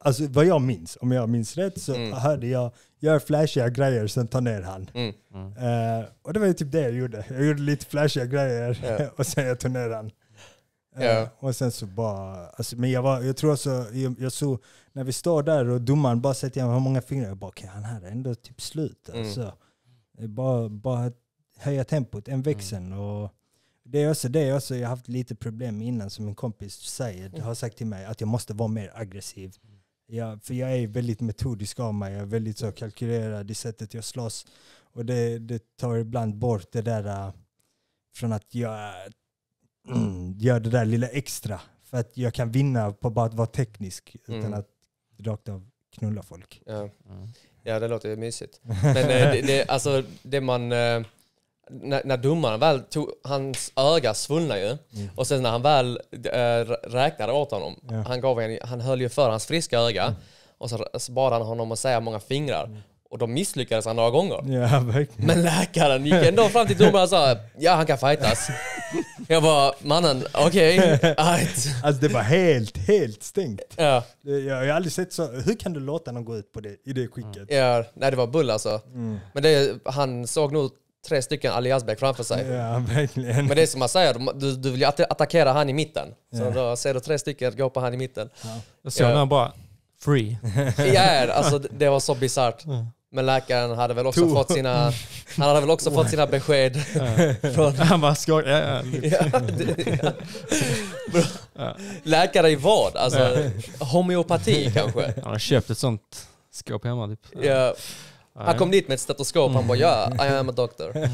alltså, vad jag minns, om jag minns rätt så mm. hörde jag gör flashiga grejer, sen ta ner han. Mm. Mm. Uh, och det var ju typ det jag gjorde. Jag gjorde lite flashiga grejer yeah. och sen jag tog ner han. Yeah. Och sen så bara, alltså, men jag, var, jag tror alltså, jag, jag såg, när vi står där och domaren bara sätter hur många fingrar, jag bara okej okay, han här är ändå typ slut. Mm. Alltså. Bara, bara höja tempot, en växel. Mm. Och det är också det också, jag har haft lite problem innan som min kompis säger, mm. har sagt till mig att jag måste vara mer aggressiv. Ja, för jag är väldigt metodisk av mig, jag är väldigt så kalkylerad i sättet jag slåss. Och det, det tar ibland bort det där äh, från att jag Mm. mm, gör det där lilla extra. För att jag kan vinna på bara att vara teknisk mm. utan att rakt av knulla folk. Ja, mm. ja det låter ju mysigt. Men eh, det, det, alltså, det man eh, när, när domaren väl tog, hans öga svullnade ju. Mm. Och sen när han väl äh, räknade åt honom, ja. han, gav en, han höll ju för hans friska öga. Mm. Och så bad han honom att säga många fingrar. Mm. Och de misslyckades han några gånger. Ja, verkligen. Men läkaren gick ändå fram till domaren och sa ja han kan fightas. Jag bara, mannen, okej, okay, Alltså det var helt, helt stängt. Ja. Jag har aldrig sett så, hur kan du låta någon gå ut på det, i det skicket? Ja, nej det var bull alltså. Mm. Men det, han såg nog tre stycken Ali Asbäck framför sig. Ja, verkligen. Men det är som man säger, du, du vill att attackera han i mitten. Så ja. då ser du tre stycken gå på han i mitten. Ja. Jag såg ja. bara, free. ja, alltså det var så bisarrt. Ja. Men läkaren hade väl också, fått sina, han hade väl också fått sina besked. från, han bara skakade. ja, ja. ja, Läkare i vad? Alltså, homeopati kanske? Han har köpt ett sånt skåp hemma typ. Ja. Han kom dit med ett stetoskop, han bara ja, yeah, I am a doctor.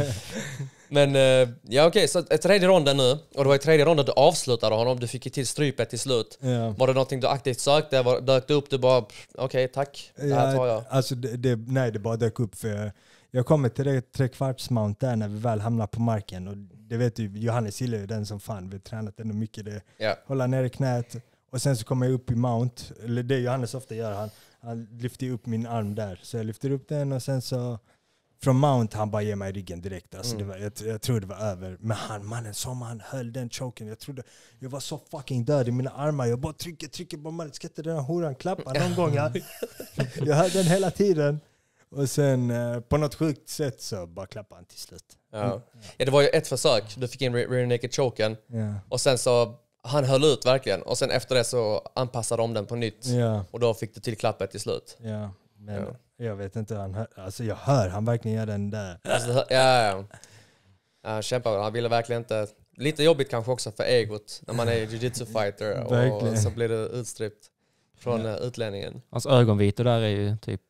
Men eh, ja okej, okay, så tredje ronden nu, och det var i tredje ronden du avslutade honom, du fick ju till strypet till slut. Ja. Var det någonting du aktivt sökte? Var, dök det upp? Du bara okej, okay, tack, det här tar jag. Alltså, det, det, nej, det bara dök upp. för Jag kommer till det trekvarts-mount där när vi väl hamnar på marken. Och det vet du, Johannes gillar ju den som fan, vi har tränat ändå mycket det. Ja. Hålla nere knät. Och sen så kommer jag upp i mount, eller det Johannes ofta gör, han, han lyfter upp min arm där. Så jag lyfter upp den och sen så från Mount, han bara ger mig ryggen direkt. Alltså, mm. var, jag, jag trodde det var över. Men han, mannen, som han höll den choken. Jag trodde, jag var så fucking död i mina armar. Jag bara trycker, trycker. Bara, mannen. ska inte den här horan klappa någon gång? Jag, jag höll den hela tiden. Och sen eh, på något sjukt sätt så bara klappade han till slut. Ja. Mm. ja, det var ju ett försök. Du fick in rear naked choken. Yeah. Och sen så, han höll ut verkligen. Och sen efter det så anpassade de den på nytt. Yeah. Och då fick du till klappet till slut. Yeah. Men, ja. Jag vet inte hur han hör. Alltså jag hör han verkligen gör den där. Alltså, ja, ja. Han kämpade, han ville verkligen inte. Lite jobbigt kanske också för egot när man är jiu-jitsu fighter och så blir det utstrypt från ja. Eh, utlänningen. Hans alltså, ögonvitor där är ju typ...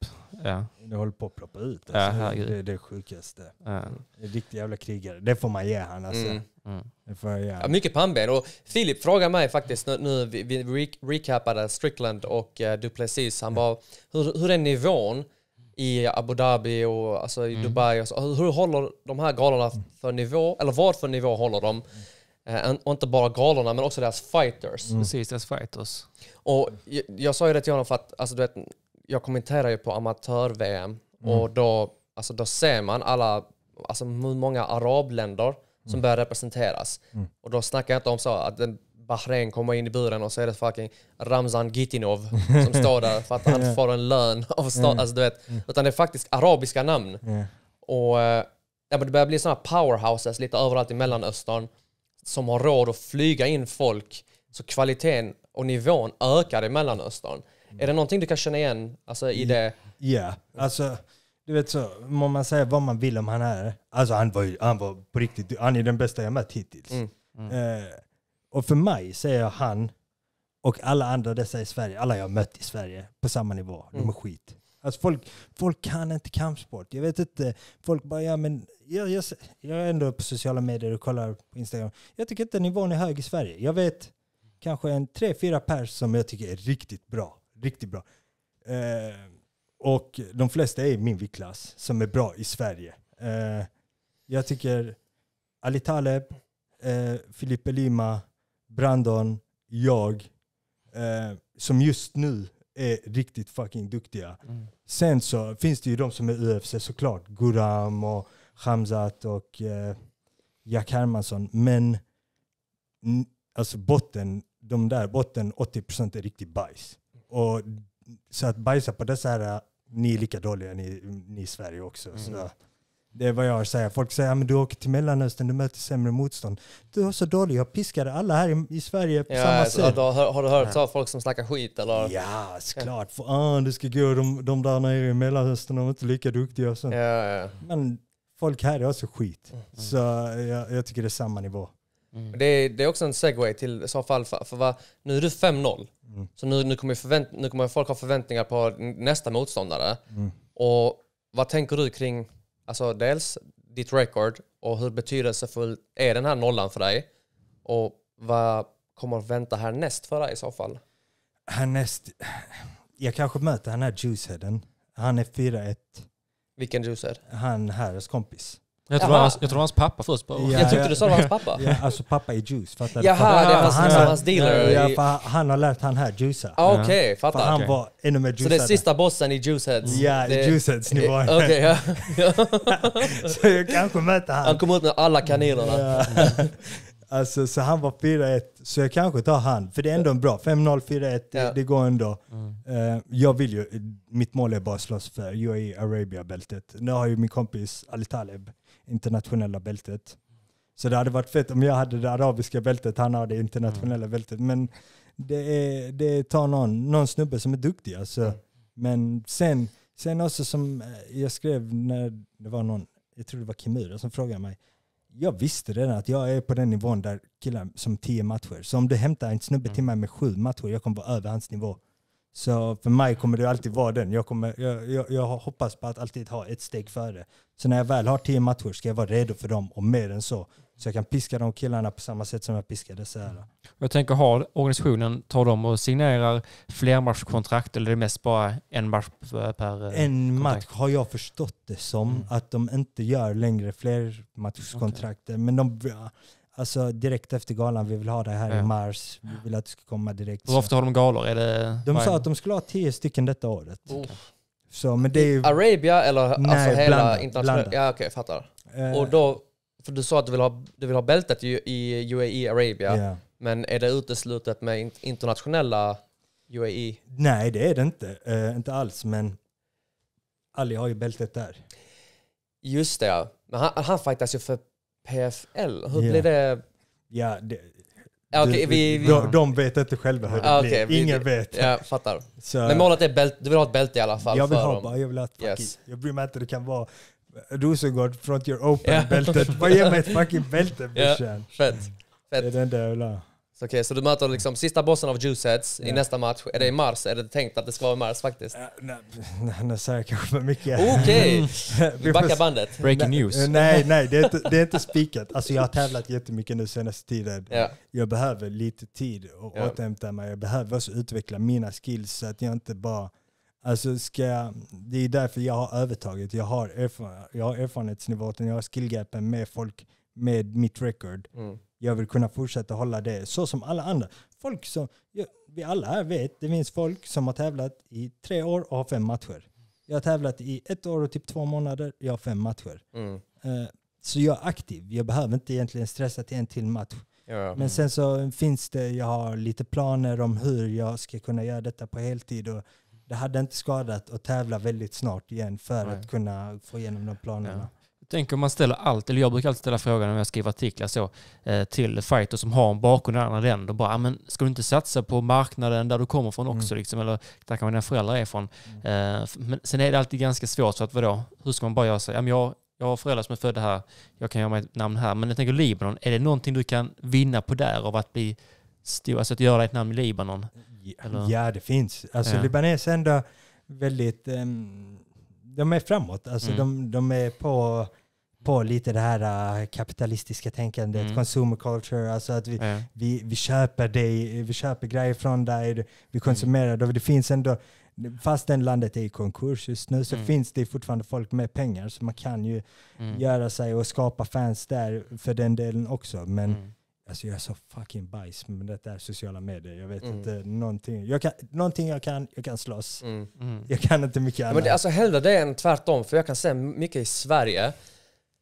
Ja. Det håller på att ploppa ut. Alltså. Ja, det är det sjukaste. Ja. En riktig jävla krigare. Det får man ge han alltså. Mm. Mm. Det får jag ge han. Ja, mycket pannben. Och Filip frågade mig faktiskt nu, nu vi, vi re recappade Strickland och uh, Duplessis. Han bara, hur, hur är nivån i Abu Dhabi och alltså i mm. Dubai. Och så. Alltså, hur håller de här galorna mm. för nivå, eller vad för nivå håller de? Mm. Eh, och inte bara galorna men också deras fighters. Mm. Precis, deras fighters. Och jag, jag, sa ju det till honom för att alltså, du vet, jag kommenterar ju på amatör-VM mm. och då, alltså, då ser man alla, alltså hur många arabländer som börjar representeras. Och då snackar jag inte om så att den Bahrain komma in i buren och så är det fucking Ramzan Gitinov som står där för att han får en lön av staten. Mm. Alltså, mm. Utan det är faktiskt arabiska namn. Och eh, ja, men det börjar bli sådana powerhouses lite överallt i Mellanöstern som har råd att flyga in folk. Så kvaliteten och nivån ökar i Mellanöstern. Mm. Är det någonting du kan känna igen alltså, i det? Ja, yeah. alltså du vet så, må man säga vad man vill om han är. Alltså han var, han var på riktigt, han är den bästa jag mött hittills. Mm. Mm. Eh, och för mig säger jag han och alla andra dessa i Sverige, alla jag mött i Sverige på samma nivå, de mm. är skit. Alltså folk, folk kan inte kampsport. Jag vet inte, folk bara ja men jag, jag, jag är ändå på sociala medier och kollar på Instagram. Jag tycker inte nivån är hög i Sverige. Jag vet kanske en tre, fyra pers som jag tycker är riktigt bra. Riktigt bra. Eh, och de flesta är i min viktklass som är bra i Sverige. Eh, jag tycker Ali Taleb, eh, Filipe Lima, Brandon, jag, eh, som just nu är riktigt fucking duktiga. Mm. Sen så finns det ju de som är UFC såklart. Guram och Hamzat och eh, Jack Hermansson. Men alltså botten, de där botten 80% är riktigt bajs. Och, så att bajsa på dessa här, eh, ni är lika dåliga ni, ni i Sverige också. Mm. Så, det är vad jag säger. Folk säger att du åker till Mellanöstern, du möter sämre motstånd. Du har så dålig, jag piskade alla här i, i Sverige på ja, samma alltså, sätt. Har, har, du hört av folk som snackar skit eller? Ja, såklart. Ja. Ah, Fan, du ska gå de, de där nere i Mellanöstern, de är inte lika duktiga och sånt. Ja, ja. Men folk här är också skit. Mm. Så jag, jag, tycker det är samma nivå. Mm. Det, är, det, är, också en segway till i så fall, för, för va, nu är du 5-0. Mm. Så nu, nu, kommer förvänt, nu kommer folk ha förväntningar på nästa motståndare. Mm. Och vad tänker du kring Alltså dels ditt record och hur betydelsefull är den här nollan för dig? Och vad kommer att vänta härnäst för dig i så fall? Härnäst? Jag kanske möter den här juiceheaden. Han är 4-1. Vilken juicehead? Han Harrys kompis. Jag tror, hans, jag tror hans pappa först bara... Ja, jag tyckte du sa det var hans pappa. Ja, alltså pappa är juice, fattar du? Jaha, det är hans, han, hans dealer? Ja, för han har lärt han här juicea. Ah, Okej, okay, fattar. För han var ännu mer juicad. Så det är sista bossen i juiceheads? Ja, det, i juiceheads nivån. Eh, okej, okay, ja. så jag kanske möter han. Han kom ut med alla kaninerna. Alltså, så han var 4-1, så jag kanske tar han. För det är ändå en bra. 5-0, 4-1, ja. det går ändå. Mm. Uh, jag vill ju, mitt mål är bara att slåss för UAE Arabia-bältet. Nu har ju min kompis Ali Taleb internationella bältet. Så det hade varit fett om jag hade det arabiska bältet, han har det internationella mm. bältet. Men det, är, det tar någon, någon snubbe som är duktig. Alltså. Mm. Men sen, sen också som eh, jag skrev när det var någon, jag tror det var Kimura som frågade mig. Jag visste redan att jag är på den nivån där killar som tio matcher. Så om du hämtar en snubbe till mm. mig med sju matcher, jag kommer vara över hans nivå så för mig kommer det alltid vara den. Jag, kommer, jag, jag, jag hoppas på att alltid ha ett steg före. Så när jag väl har tio matcher ska jag vara redo för dem och mer än så. Så jag kan piska de killarna på samma sätt som jag piskade Sära. Jag tänker, har organisationen, tar de och signerar flermatchkontrakt eller är det mest bara en match per eh, En kontrakt? match har jag förstått det som, mm. att de inte gör längre flermatchkontrakter. Okay. Men de, Alltså direkt efter galan, vi vill ha det här ja. i mars, vi vill att du ska komma direkt. Hur ofta har de galor? Är det de sa att de skulle ha tio stycken detta året. Så, men det är ju... Arabia eller alltså, Nej, alltså hela internationella? Ja okej, okay, fattar. Uh, och då, för du sa att du vill ha, du vill ha bältet i UAE Arabia, yeah. men är det uteslutet med internationella UAE? Nej det är det inte, uh, inte alls men Ali har ju bältet där. Just det ja, men han, han fightas ju för PFL? Hur blir det? Ja, det, okay, vi, vi, de, de, vet inte själva hur det ja, blir. Ingen vi, vet. Jag fattar. Så, Men målet är bälte. Du vill ha ett bälte i alla fall? Jag vill ha bara, jag vill ha ett yes. Jag bryr mig inte, det kan vara Rosengård frontier open-bältet. Yeah. Bara ge mig ett fucking bälte brorsan. Yeah. Fett. Fett. Det är den där jag vill ha. Okej, okay, så du möter liksom sista bossen av Juiceheads yeah. i nästa match. Är det i mars? Är det tänkt att det ska vara i mars faktiskt? Uh, nej, nu säger jag kanske för mycket. Okej! Okay. Vi bandet. Breaking news. Nej, nej, det är inte, det är inte spikat. Alltså jag har tävlat jättemycket nu senaste tiden. Yeah. Jag behöver lite tid att yeah. återhämta mig. Jag behöver också utveckla mina skills så att jag inte bara... Alltså ska jag, det är därför jag har övertaget. Jag har, erfaren, jag har erfarenhetsnivån, jag har skillgapen med folk med mitt record. Mm. Jag vill kunna fortsätta hålla det så som alla andra. Folk som, vi alla här vet, det finns folk som har tävlat i tre år och har fem matcher. Jag har tävlat i ett år och typ två månader, jag har fem matcher. Mm. Eh, så jag är aktiv, jag behöver inte egentligen stressa till en till match. Ja. Men sen så finns det, jag har lite planer om hur jag ska kunna göra detta på heltid. Och det hade inte skadat att tävla väldigt snart igen för Nej. att kunna få igenom de planerna. Tänk om man ställer allt, eller jag brukar alltid ställa frågan om jag skriver artiklar så, eh, till fighter som har en bakgrund i andra länder. Bara, ah, men ska du inte satsa på marknaden där du kommer från också, mm. liksom, eller där kanske dina föräldrar är från? Mm. Eh, men sen är det alltid ganska svårt, så att vadå, hur ska man bara göra så? Ja, men jag, jag har föräldrar som är födda här, jag kan göra mitt namn här. Men jag tänker Libanon, är det någonting du kan vinna på där av att bli stor, alltså att göra ett namn i Libanon? Ja, ja det finns. Alltså ja. Libanes är ändå väldigt... Um de är framåt. Alltså mm. de, de är på, på lite det här uh, kapitalistiska tänkandet, mm. consumer culture, alltså att vi, ja. vi, vi, köper dig, vi köper grejer från dig, vi konsumerar. Mm. Det finns ändå, fastän landet är i konkurs just nu så mm. finns det fortfarande folk med pengar så man kan ju mm. göra sig och skapa fans där för den delen också. Men mm. Alltså jag är så fucking bajs med det där sociala medier. Jag vet mm. inte någonting. Jag kan, någonting jag kan, jag kan slåss. Mm. Mm. Jag kan inte mycket annat. men det, alltså hellre det än tvärtom, för jag kan se mycket i Sverige.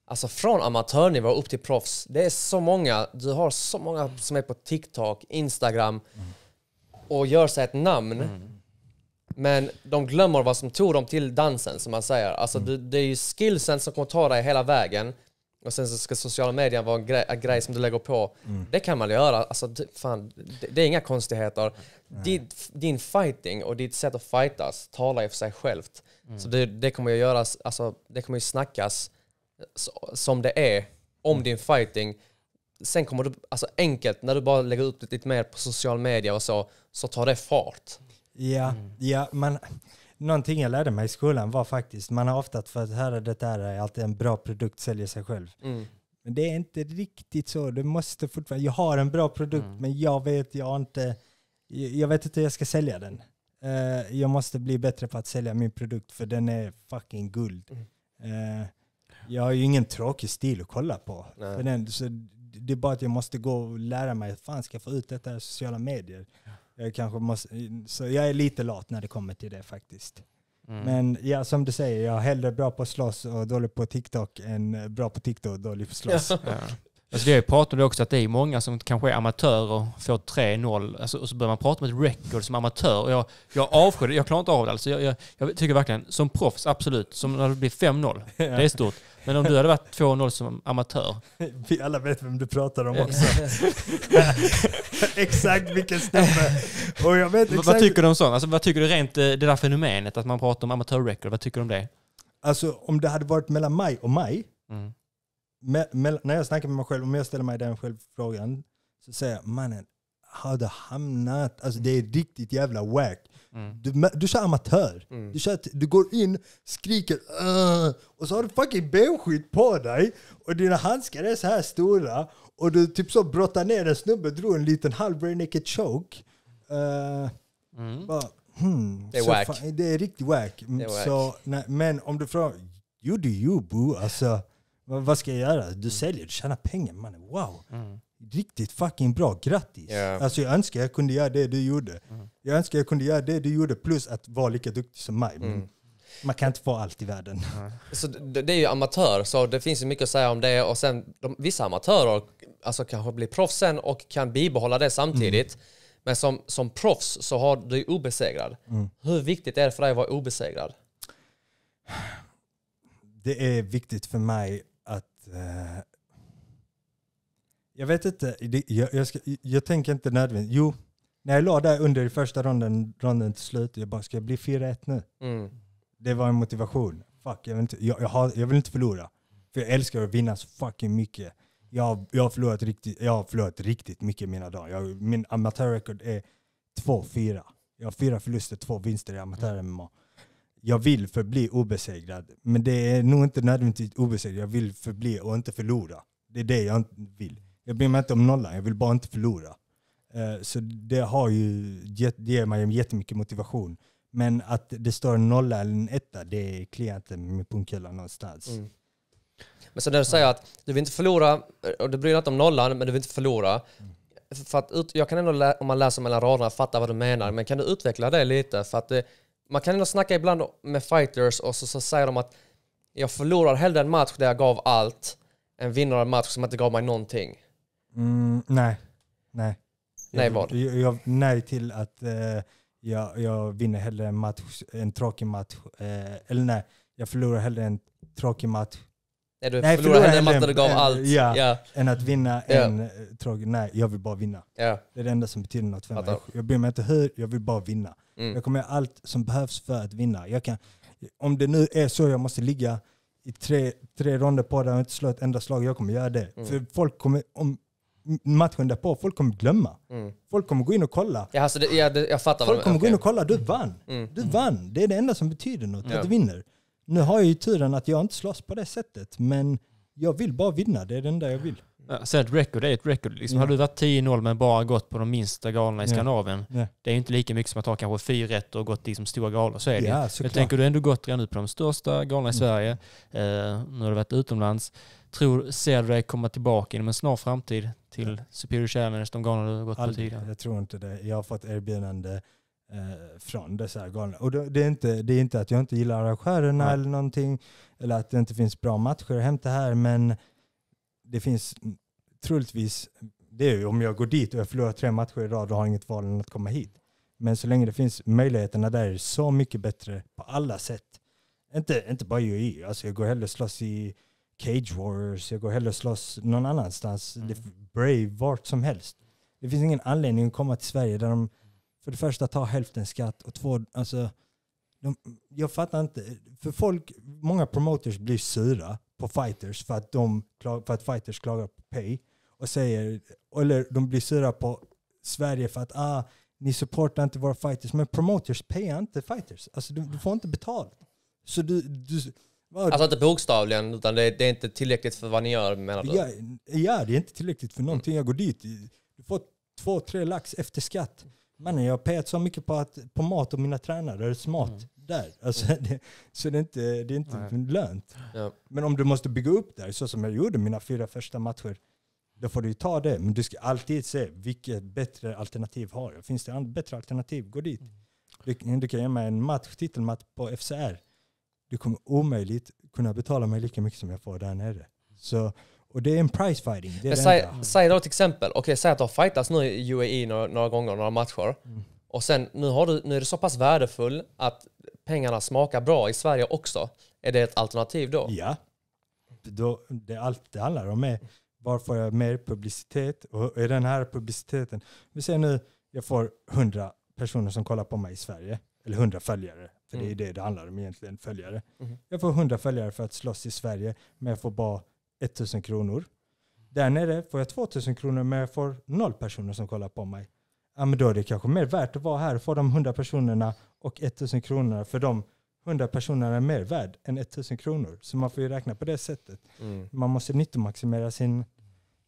Alltså från amatörnivå upp till proffs. Det är så många, du har så många som är på TikTok, Instagram mm. och gör sig ett namn. Mm. Men de glömmer vad som tog dem till dansen, som man säger. Alltså mm. det, det är ju skillsen som kommer ta dig hela vägen och sen så ska sociala medier vara en grej, en grej som du lägger på. Mm. Det kan man göra. Alltså, fan, det, det är inga konstigheter. Din, din, fighting och ditt sätt att fightas talar ju för sig självt. Mm. Så det, det, kommer ju göras, alltså, det kommer ju snackas som det är om mm. din fighting. Sen kommer du, alltså enkelt, när du bara lägger upp lite mer på sociala medier, och så, så tar det fart. Ja, mm. ja men någonting jag lärde mig i skolan var faktiskt, man har ofta fått höra det där är att en bra produkt säljer sig själv. Mm. Men det är inte riktigt så. Du måste fortfarande, jag har en bra produkt mm. men jag vet, jag inte, jag vet inte hur jag ska sälja den. Uh, jag måste bli bättre på att sälja min produkt för den är fucking guld. Mm. Uh, jag har ju ingen tråkig stil att kolla på. För den, så det är bara att jag måste gå och lära mig hur fan ska jag få ut detta i sociala medier. Jag, kanske måste, så jag är lite lat när det kommer till det faktiskt. Mm. Men ja, som du säger, jag är hellre bra på att slåss och dålig på TikTok än bra på TikTok och dålig på att slåss. Ja. Alltså vi har ju pratat om det också, att det är många som kanske är amatörer, får 3-0 alltså, och så börjar man prata om ett record som amatör. Och jag, jag avskyr det, jag klarar inte av det. Alltså, jag, jag, jag tycker verkligen, som proffs, absolut, som när det blir 5-0, det är stort. Men om du hade varit 2-0 som amatör. Vi alla vet vem du pratar om också. exakt vilken snubbe. Och jag vet exakt. Vad tycker du om sånt? Alltså, vad tycker du rent eh, det där fenomenet att man pratar om amatörrecord? Vad tycker du om det? Alltså om det hade varit mellan maj och maj. mm me, me, när jag snackar med mig själv, om jag ställer mig den frågan så säger jag mannen, har du hamnat... Alltså det är mm. riktigt jävla wack. Mm. Du, du kör amatör. Mm. Du, kör, du går in, skriker och så har du fucking benskydd på dig och dina handskar är så här stora och du typ så brottar ner en snubbe, drog en liten halv naked choke. Uh, mm. bara, hmm, det är wack. Fan, det är riktigt mm, wack. Så, nej, men om du frågar, you do you boo. Alltså, vad ska jag göra? Du mm. säljer, du tjänar pengar mannen. Wow! Mm. Riktigt fucking bra, grattis! Yeah. Alltså jag önskar jag kunde göra det du gjorde. Mm. Jag önskar jag kunde göra det du gjorde plus att vara lika duktig som mig. Mm. Man kan inte få allt i världen. Så det, är ju amatör, så det finns ju mycket att säga om det. Och sen, de, vissa amatörer alltså, kanske blir proffsen och kan bibehålla det samtidigt. Mm. Men som, som proffs så har du är obesegrad. Mm. Hur viktigt är det för dig att vara obesegrad? Det är viktigt för mig Eh, jag vet inte, det, jag, jag, ska, jag, tänker inte nödvändigt. Jo, när jag låg där under första ronden, ronden till slut, jag bara, ska jag bli 4-1 nu? Mm. Det var en motivation. Fuck, jag vill inte, jag, jag, har, jag vill inte förlora. För jag älskar att vinna så fucking mycket. Jag, jag, har, förlorat riktigt, jag har förlorat riktigt mycket mina dagar. Jag, min amatörrekord är 2-4. Jag har fyra förluster, två vinster i amatör-MMA. Mm jag vill förbli obesegrad. Men det är nog inte nödvändigtvis obesegrad. Jag vill förbli och inte förlora. Det är det jag inte vill. Jag bryr mig inte om nollan, jag vill bara inte förlora. Eh, så det, har ju, det ger mig jättemycket motivation. Men att det står en nolla eller en etta, det kliar inte med pungkulan någonstans. Mm. Men så när du säger att du vill inte förlora, eh, och du bryr dig inte om nollan, men du vill inte förlora. För att jag kan ändå, om man läser mellan raderna, fatta vad du menar. Men kan du utveckla det lite? För att det, man kan ändå snacka ibland med fighters och så, så säger de att jag förlorar hellre en match där jag gav allt än vinner en match som inte gav mig någonting. Mm, nej. Nej. Nej vad? Jag, jag, nej till att eh, jag, jag vinner hellre en, match, en tråkig match. Eh, eller nej, jag förlorar hellre en tråkig match. Nej, du nej, förlorar hellre en match där du gav en, allt. Ja, yeah. Än att vinna yeah. en eh, tråkig... Nej, jag vill bara vinna. Yeah. Det är det enda som betyder något för mig. Jag bryr mig inte hur, jag vill bara vinna. Mm. Jag kommer göra allt som behövs för att vinna. Jag kan, om det nu är så jag måste ligga i tre, tre ronder på där och inte slå ett enda slag, jag kommer göra det. Mm. För folk kommer, om matchen därpå, folk kommer glömma. Mm. Folk kommer gå in och kolla. Ja, alltså det, ja, det, jag fattar folk vad kommer okay. gå in och kolla, du vann. Mm. Du vann. Det är det enda som betyder något, att du vinner. Nu har jag ju turen att jag inte slåss på det sättet, men jag vill bara vinna. Det är det enda jag vill. Eh, sen ett record är ett record. Liksom, ja. Hade du varit 10-0 men bara gått på de minsta galorna i Skandinavien, ja. det är inte lika mycket som att ha kanske fyra rätt och gått liksom stora galor. Så är det ja, Jag tänker du ändå gått redan ut på de största galorna i mm. Sverige, eh, nu har du varit utomlands. Tror, ser du dig komma tillbaka inom en snar framtid till Superior Challenge, de galorna du har gått Aldrig, på tidigare? Jag tror inte det. Jag har fått erbjudande eh, från dessa galorna. Och det är, inte, det är inte att jag inte gillar arrangörerna eller någonting, eller att det inte finns bra matcher att hämta här, men det finns troligtvis, det är ju om jag går dit och jag förlorar tre matcher i rad och har inget val än att komma hit. Men så länge det finns möjligheterna där är det så mycket bättre på alla sätt. Inte, inte bara i UI, e e, alltså jag går hellre och slåss i Cage Warriors, jag går hellre och slåss någon annanstans, mm. Brave, vart som helst. Det finns ingen anledning att komma till Sverige där de för det första tar hälften skatt och två, alltså de, jag fattar inte. För folk, många promoters blir sura på fighters för att, de, för att fighters klagar på pay. Och säger, eller de blir sura på Sverige för att ah, ni supportar inte våra fighters. Men promoters payar inte fighters. Alltså du, du får inte betalt. Så du, du Alltså inte bokstavligen, utan det, det, är inte tillräckligt för vad ni gör menar du? Ja, ja det är inte tillräckligt för någonting. Mm. Jag går dit, du får två, tre lax efter skatt. Mannen, jag har payat så mycket på, att, på mat och mina tränare, mat. Mm där. Alltså, det, så det är inte, det är inte lönt. Ja. Men om du måste bygga upp där, så som jag gjorde mina fyra första matcher, då får du ju ta det. Men du ska alltid se vilket bättre alternativ har jag. Finns det bättre alternativ, gå dit. Mm. Du, du kan ge mig en match, titelmatch på FCR. Du kommer omöjligt kunna betala mig lika mycket som jag får där nere. Så, och det är en price fighting. Det Men säg, säg då till exempel. Okej, okay, säg att du har fightats nu i UAE några, några gånger, några matcher. Mm. Och sen nu, har du, nu är du så pass värdefull att pengarna smakar bra i Sverige också, är det ett alternativ då? Ja. Då, det, allt, det handlar om är var får jag mer publicitet? Och är den här publiciteten... Vi säger nu jag får 100 personer som kollar på mig i Sverige, eller 100 följare, för mm. det är mm. det det handlar om egentligen, följare. Mm. Jag får 100 följare för att slåss i Sverige, men jag får bara 1000 kronor. Där nere får jag 2000 kronor, men jag får noll personer som kollar på mig. Ja, men då är det kanske mer värt att vara här och få de 100 personerna och 1000 kronor för de 100 personerna är mer värd än 1000 kronor. Så man får ju räkna på det sättet. Mm. Man måste nyttomaximera sin,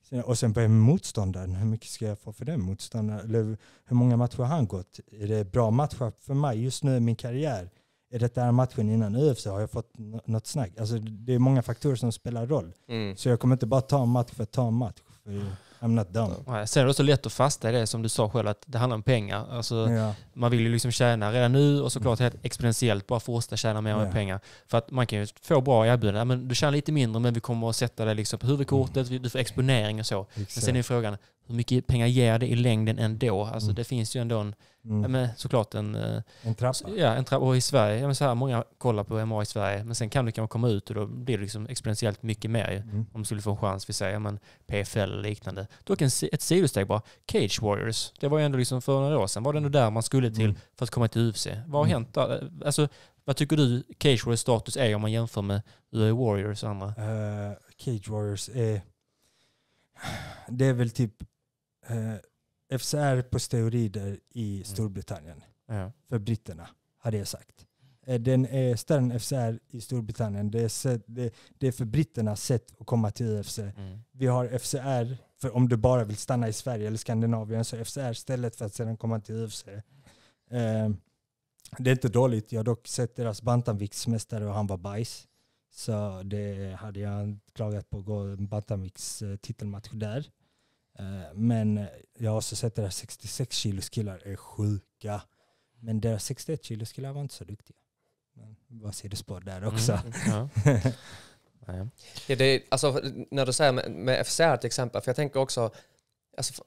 sin... Och sen börjar med motståndaren. Hur mycket ska jag få för den motståndaren? Eller hur många matcher har han gått? Är det bra matcher för mig just nu i min karriär? Är detta matchen innan UFC? Har jag fått något snack? Alltså, det är många faktorer som spelar roll. Mm. Så jag kommer inte bara ta en match för att ta en match. För I'm not dumb. Nej, sen är det också lätt att fastna i det som du sa själv, att det handlar om pengar. Alltså, ja. Man vill ju liksom tjäna redan nu och såklart helt exponentiellt bara fortsätta tjäna mer och mer pengar. För att man kan ju få bra erbjudanden. du tjänar lite mindre men vi kommer att sätta dig liksom på huvudkortet, mm. du får exponering och så. Exakt. Men sen är frågan, hur mycket pengar ger det i längden ändå? Alltså mm. det finns ju ändå en, mm. men såklart en... Eh, en trappa? Ja, en trappa. Och i Sverige, ja, men så här, många kollar på MA i Sverige, men sen kan du kanske komma ut och då blir det liksom exponentiellt mycket mer mm. Om du skulle få en chans, vi säger men PFL eller liknande. Dock en, ett sidosteg bara, Cage Warriors, det var ju ändå liksom för några år sedan, var det ändå där man skulle till mm. för att komma till UFC. Vad har mm. hänt där? Alltså, vad tycker du Cage Warriors status är om man jämför med UA e Warriors och andra? Uh, Cage Warriors är... Det är väl typ eh, FCR på steroider i mm. Storbritannien. Mm. För britterna, hade jag sagt. Eh, den är större än FCR i Storbritannien. Det är, set, det, det är för britternas sätt att komma till UFC. Mm. Vi har FCR, för om du bara vill stanna i Sverige eller Skandinavien, så är FCR stället för att sedan komma till UFC. Eh, det är inte dåligt. Jag har dock sett deras bantamviktsmästare och han var bajs. Så det hade jag klagat på, gå bantamvikts eh, titelmatch där. Eh, men jag har också sett att 66 kilos killar är sjuka. Men deras 61 kilos killar var inte så duktiga. Men vad ser du spår där också? Mm, ja. ja, det är, alltså, när du säger med, med FCR till exempel, för jag tänker också, alltså,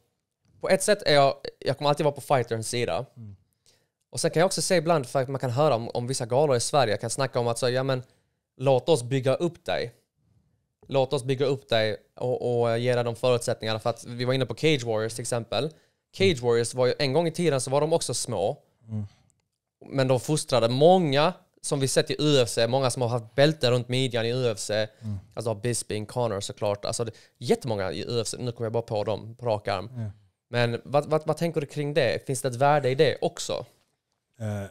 på ett sätt är jag, jag kommer alltid vara på fighterns sida. Mm. Och sen kan jag också se ibland, för att man kan höra om, om vissa galor i Sverige, jag kan snacka om att så, ja, men, låt oss bygga upp dig. Låt oss bygga upp dig och, och ge dig de förutsättningarna. För att vi var inne på Cage Warriors till exempel. Cage Warriors var ju, en gång i tiden så var de också små. Mm. Men de fostrade många, som vi sett i UFC, många som har haft bälte runt midjan i UFC. Mm. Alltså Bisping, Connor såklart. Alltså det, jättemånga i UFC, nu kommer jag bara på dem på rak arm. Mm. Men vad, vad, vad, tänker du kring det? Finns det ett värde i det också? Uh,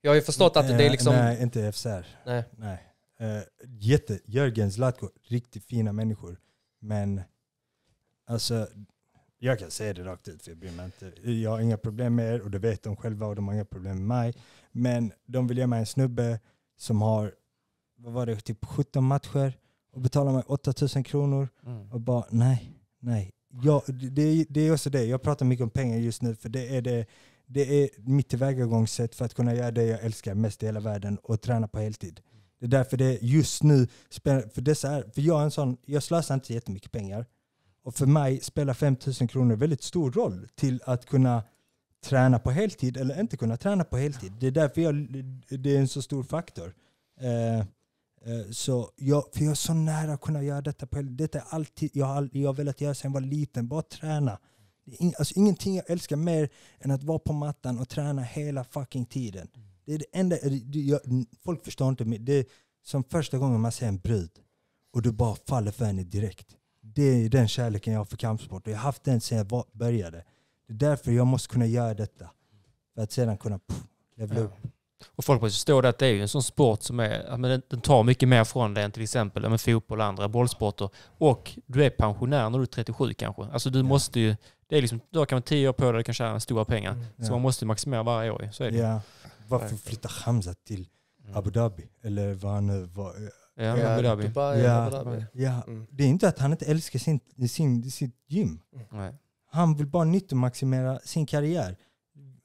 jag har ju förstått att det är eh, liksom... Nej, inte i FCR. Nej. nej. Eh, jätte, Jörgen Zlatko, riktigt fina människor. Men alltså, jag kan säga det rakt ut för jag bryr mig inte. Jag har inga problem med er och det vet de själva och de har inga problem med mig. Men de vill ge mig en snubbe som har, vad var det, typ 17 matcher och betalar mig 8000 kronor mm. och bara nej, nej. Jag, det, det är också det, jag pratar mycket om pengar just nu för det är det det är mitt tillvägagångssätt för att kunna göra det jag älskar mest i hela världen och träna på heltid. Det är därför det just nu, för, dessa, för jag är en sån, jag slösar inte jättemycket pengar. Och för mig spelar 5000 kronor väldigt stor roll till att kunna träna på heltid eller inte kunna träna på heltid. Det är därför jag, det är en så stor faktor. Eh, eh, så jag, för jag är så nära att kunna göra detta på heltid. Detta är alltid, jag har, jag velat göra sedan jag var liten, bara träna. In, alltså, ingenting jag älskar mer än att vara på mattan och träna hela fucking tiden. Det är det enda, jag, folk förstår inte. Men det är som första gången man ser en brud och du bara faller för henne direkt. Det är den kärleken jag har för kampsport. Och jag har haft den sedan jag började. Det är därför jag måste kunna göra detta. För att sedan kunna levla upp. Och folk måste förstå att det är en sån sport som är, men den tar mycket mer från dig än till exempel men fotboll och andra bollsporter. Och du är pensionär när du är 37 kanske. Alltså du ja. måste ju, det är liksom, du har kanske tio år på dig, du kan tjäna stora pengar. Mm. Så man måste maximera varje år. Så är det. Ja varför flyttar Hamza till mm. Abu Dhabi? Eller vad han nu eh, var. Eh, ja, ja, Abu Dhabi. Dubai, ja, Abu Dhabi. Ja. Mm. Det är inte att han inte älskar sin, sin, sitt gym. Mm. Han vill bara nyttomaximera sin karriär.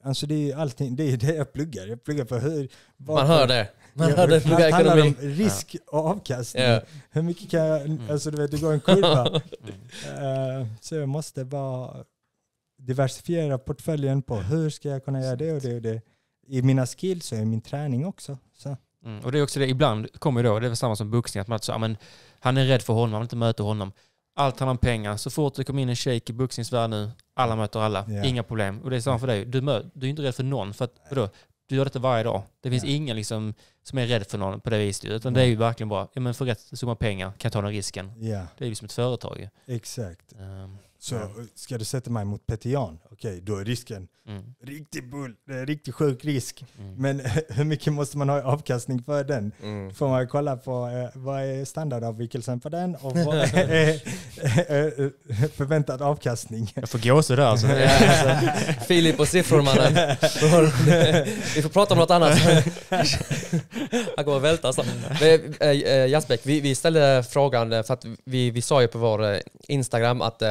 Alltså det är allting, det är det jag pluggar. Jag pluggar för hur... Man hör det. Man hör det, Det handlar om risk och avkastning. Ja. Hur mycket kan jag... Mm. Alltså du vet, det går en kurva. uh, så jag måste bara diversifiera portföljen på hur ska jag kunna göra det och det och det i mina skills och i min träning också. Så. Mm. Och det är också det, ibland kommer då, det är samma som boxning, att man så, men, han är rädd för honom, han vill inte möta honom. Allt handlar om pengar. Så fort det kommer in en shake i boxningsvärlden nu, alla möter alla. Yeah. Inga problem. Och det är samma för dig. Du, mö, du är inte rädd för någon. För att, vadå? Du gör detta varje dag. Det finns yeah. ingen liksom, som är rädd för någon på det viset. Utan mm. det är ju verkligen bara, ja men för rätt summa pengar kan jag ta den risken. Yeah. Det är ju som liksom ett företag Exakt. Um. Så ja. ska du sätta mig mot Petian, okej okay, då är risken mm. riktigt bull, det är riktigt sjuk risk. Mm. Men hur mycket måste man ha i avkastning för den? Mm. Får man kolla på eh, vad är standardavvikelsen för den och vad är eh, eh, eh, förväntad avkastning? Jag får gåshud där alltså. alltså. Filip och siffror mannen. vi får prata om något annat. Han kommer välta snart. Alltså. Mm. vi, vi ställde frågan för att vi, vi sa ju på vår Instagram att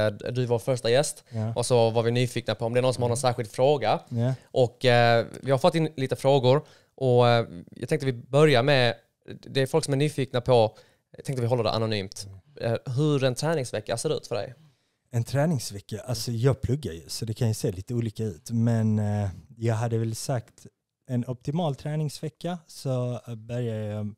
du var första gäst. Yeah. Och så var vi nyfikna på om det är någon som har någon mm. särskild fråga. Yeah. Och eh, vi har fått in lite frågor. Och eh, jag tänkte vi börjar med, det är folk som är nyfikna på, jag tänkte vi håller det anonymt, mm. eh, hur en träningsvecka ser ut för dig? En träningsvecka? Alltså jag pluggar ju, så det kan ju se lite olika ut. Men eh, jag hade väl sagt en optimal träningsvecka så börjar jag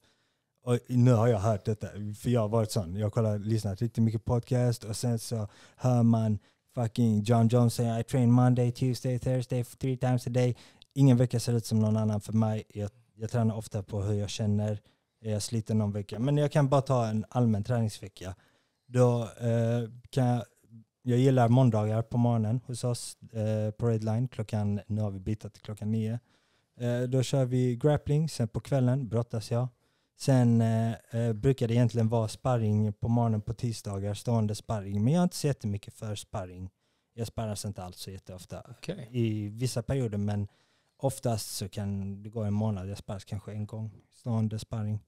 och nu har jag hört detta, för jag har varit sån. Jag har lyssnat riktigt mycket podcast och sen så hör man fucking John Jones säga I train Monday, Tuesday, Thursday three times a day. Ingen vecka ser ut som någon annan för mig. Jag, jag tränar ofta på hur jag känner. Är jag sliten någon vecka? Men jag kan bara ta en allmän träningsvecka. Då eh, kan jag, jag gillar måndagar på morgonen hos oss eh, på Redline. Klockan, nu har vi bytt till klockan nio. Eh, då kör vi grappling, sen på kvällen brottas jag. Sen eh, eh, brukar det egentligen vara sparring på morgonen på tisdagar, stående sparring. Men jag har inte så jättemycket för sparring. Jag sparras inte alls så jätteofta okay. i vissa perioder. Men oftast så kan det gå en månad. Jag sparras kanske en gång, stående sparring.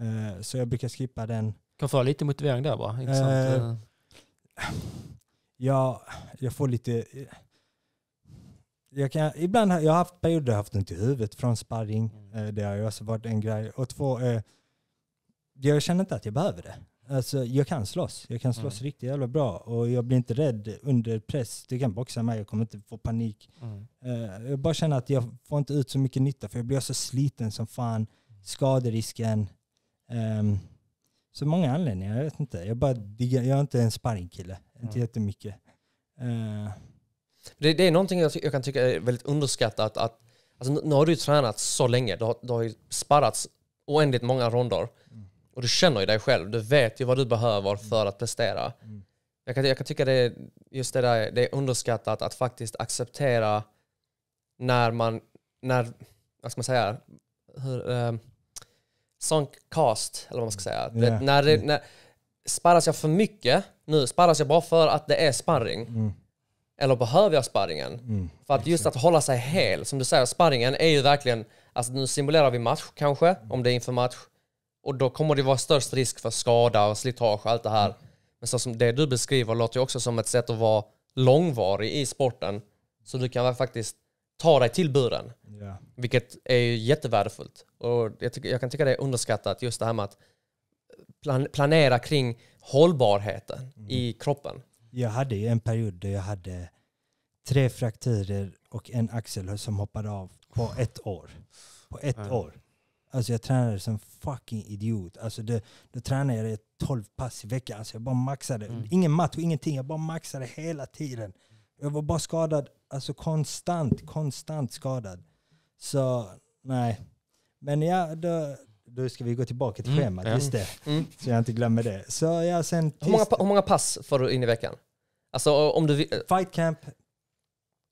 Eh, så jag brukar skippa den. Kan få lite motivering där bara. Eh, ja, jag får lite jag kan, ibland har jag haft perioder haft ont i huvudet från sparring. Mm. Det har ju också varit en grej. Och två, eh, jag känner inte att jag behöver det. Alltså, jag kan slåss. Jag kan slåss mm. riktigt jävla bra. Och jag blir inte rädd under press. Du kan boxa mig, jag kommer inte få panik. Mm. Uh, jag bara känner att jag får inte ut så mycket nytta för jag blir så sliten som fan. Skaderisken. Um, så många anledningar, jag vet inte. Jag, bara, jag är inte en sparringkille. Inte mm. jättemycket. Uh, det, det är någonting jag, jag, kan tycka är väldigt underskattat. Att, alltså, nu har du ju tränat så länge. Du har, du har sparrats oändligt många ronder. Mm. Och du känner ju dig själv. Du vet ju vad du behöver mm. för att prestera. Mm. Jag, kan, jag kan tycka det just det där, det är underskattat att faktiskt acceptera när man, när, vad ska man säga, hur, um, sunk cost, eller vad man ska säga. Yeah. Det, när, det, mm. när, sparras jag för mycket nu, sparras jag bara för att det är sparring. Mm. Eller behöver jag sparringen? Mm, För att just att hålla sig hel, som du säger, sparringen är ju verkligen, alltså nu simulerar vi match kanske, mm. om det är inför match. Och då kommer det vara störst risk för skada och slitage och allt det här. Mm. Men så som det du beskriver låter ju också som ett sätt att vara långvarig i sporten. Så du kan faktiskt ta dig till buren. Yeah. Vilket är ju jättevärdefullt. Och jag, tycker, jag, kan tycka det är underskattat just det här med att plan, planera kring hållbarheten mm. i kroppen. Jag hade ju en period där jag hade tre frakturer och en axel som hoppade av på ett år. På ett mm. år. Alltså jag tränade som fucking idiot. Alltså det, då tränade jag 12 pass i veckan. Alltså jag bara maxade. Mm. Ingen match ingenting. Jag bara maxade hela tiden. Jag var bara skadad. Alltså konstant, konstant skadad. Så nej. Men ja, då, då ska vi gå tillbaka till mm, schemat, ja. just det. Mm. Så jag inte glömmer det. Så ja, sen hur, många, hur många pass får du in i veckan? Alltså om du... Fight camp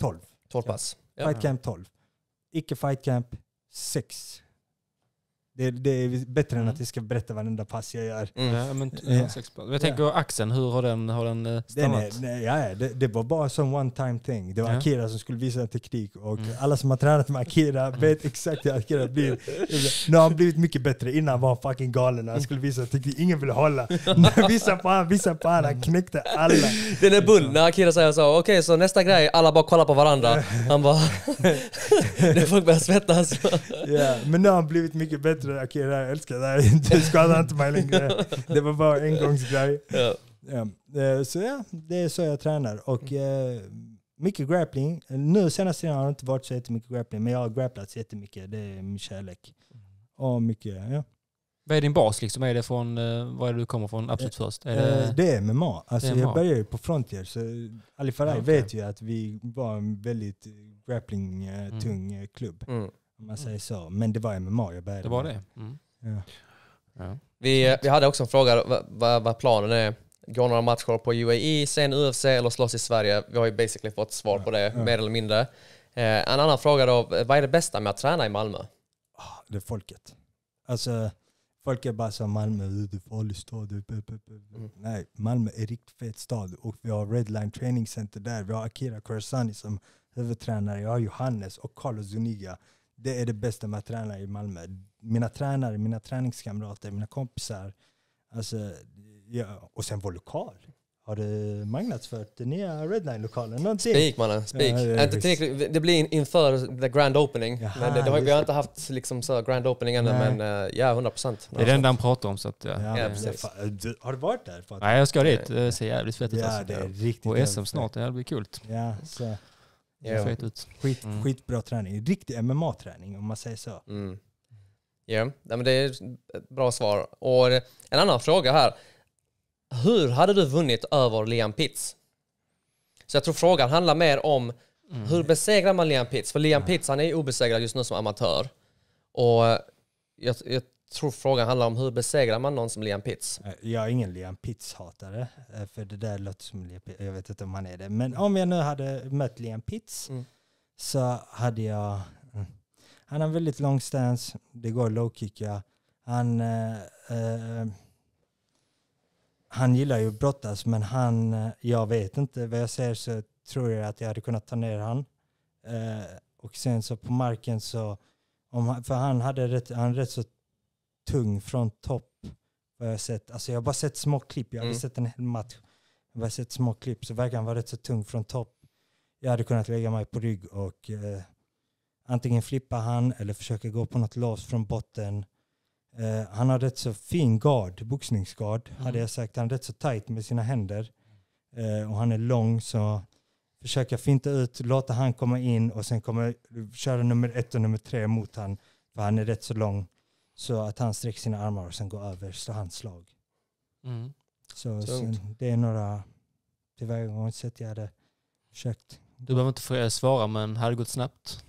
12. 12 pass. Ja. Fight camp 12. Icke fight camp 6 det, det är bättre mm. än att jag mm. ska berätta varenda pass jag gör. Mm. Ja, men, eh, ja. Jag tänker axeln, hur har den, har den eh, stannat? Den är, ja, det, det, var bara som one time thing. Det var ja. Akira som skulle visa teknik och mm. alla som har tränat med Akira mm. vet exakt hur Akira blir. Nu har han blivit mycket bättre. Innan var han fucking galen när han skulle visa teknik. Ingen ville hålla. visa på han, visa på han. Han knäckte alla. Den är bull när Akira säger så. Okej, okay, så nästa grej, alla bara kollar på varandra. Han bara... Folk börjar svettas. Ja, men nu har han blivit mycket bättre sådär, okej okay, jag älskar dig, du skadar inte mig längre. Det var bara en engångsgrej. Ja. Ja. Eh, så ja, det är så jag tränar. Och mm. Eh, mycket grappling. Nu senaste tiden har det inte varit så jättemycket grappling, men jag har grapplat jättemycket. Det är min kärlek. Mm. Och mycket, ja. Vad är din bas liksom? Är det från, eh, vad är det du kommer från absolut först? Är det... det är MMA. Alltså jag började på Frontier, så Ali Faraj okay. vet ju att vi var en väldigt grappling-tung mm. klubb. Mm. Om man säger så. Men det var MMA jag började Det var det? Mm. Ja. Ja. Vi, eh, vi hade också en fråga vad, vad, planen är. Går några matcher på UAE, sen UFC eller slåss i Sverige? Vi har ju basically fått svar på det, ja. mer eller mindre. Eh, en annan fråga då, vad är det bästa med att träna i Malmö? Ah, det är folket. Alltså, folk är bara så Malmö är en farlig stad. Mm. Nej, Malmö är en riktigt fet stad och vi har Redline Training Center där. Vi har Akira Kursani som huvudtränare. Jag har Johannes och Carlos Zuniga det är det bästa med att träna i Malmö. Mina tränare, mina träningskamrater, mina kompisar. Alltså, ja. Och sen vår lokal. Har du marknadsfört den nya Redline-lokalen någonsin? Spik mannen, spik. Ja, inte tillräckligt, det blir inför the grand opening. Jaha, men det, det var, vi har inte haft liksom så grand opening ännu, men eh, ja, 100 procent. Det är det enda han pratar om. Så att, ja. ja du, har du varit där? Nej, jag ska dit. Det ser jävligt fett ut. Ja, alltså. det är riktigt Och SM snart, det blir kul. Ja, Ja. Fet ut. Skit, mm. Skitbra träning. Riktig MMA-träning om man säger så. Mm. Yeah. Ja, det är ett bra svar. Och en annan fråga här. Hur hade du vunnit över Liam Pitts? Så jag tror frågan handlar mer om mm. hur besegrar man Liam Pitts? För Liam mm. Pitts han är obesegrad just nu som amatör. Och jag, jag tror frågan handlar om hur besegrar man någon som Liam Pitts? Eh, jag är ingen Liam Pitts-hatare, eh, för det där låter som Liam Pitts. Jag vet inte om han är det. Men om jag nu hade mött Liam Pitts mm. så hade jag... Mm. Han har väldigt lång stance, det går low-kicka. Han, eh, eh, han gillar ju att brottas, men han, jag vet inte. Vad jag säger. så tror jag att jag hade kunnat ta ner honom. Eh, och sen så på marken så, om, för han hade rätt, han rätt så tung från topp. Vad jag, sett. Alltså jag har bara sett små klipp, jag har mm. sett en hel match. Jag har bara sett små klipp, så verkar han vara rätt så tung från topp. Jag hade kunnat lägga mig på rygg och eh, antingen flippa han eller försöka gå på något lås från botten. Eh, han har rätt så fin gard, boxningsgard mm. hade jag sagt. Han är rätt så tight med sina händer eh, och han är lång så försöka finta ut, låta han komma in och sen kommer köra nummer ett och nummer tre mot han för han är rätt så lång. Så att han sträcker sina armar och sen går över, så slår handslag. Mm. Så sen, det är några tillvägagångssätt jag hade försökt. Du behöver inte eh, svara, men hade det gått snabbt?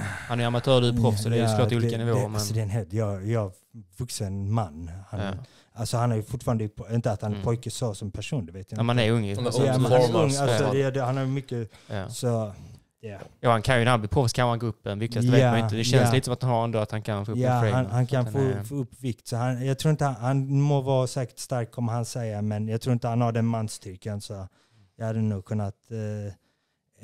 Han är amatör, du är proffs, så det är ja, såklart olika nivåer. Det, alltså, men... alltså, det är en head. Jag, jag är vuxen man. Han, ja. Alltså han är ju fortfarande, inte att han är mm. pojke så som person, det vet jag inte. man är ung ju. Ja, han är alltså, ung, alltså, det, han har mycket, så Yeah. Ja, han kan ju, när han blir proffs kan han gå upp en viktigaste yeah, vet man inte. Det känns yeah. lite som att han har ändå att han kan få upp yeah, en frame. Han, han kan få, är... få, upp vikt. Så han, jag tror inte han, han må vara säkert stark, kommer han säga, men jag tror inte han har den manstyrkan. Så jag hade nog kunnat... Eh,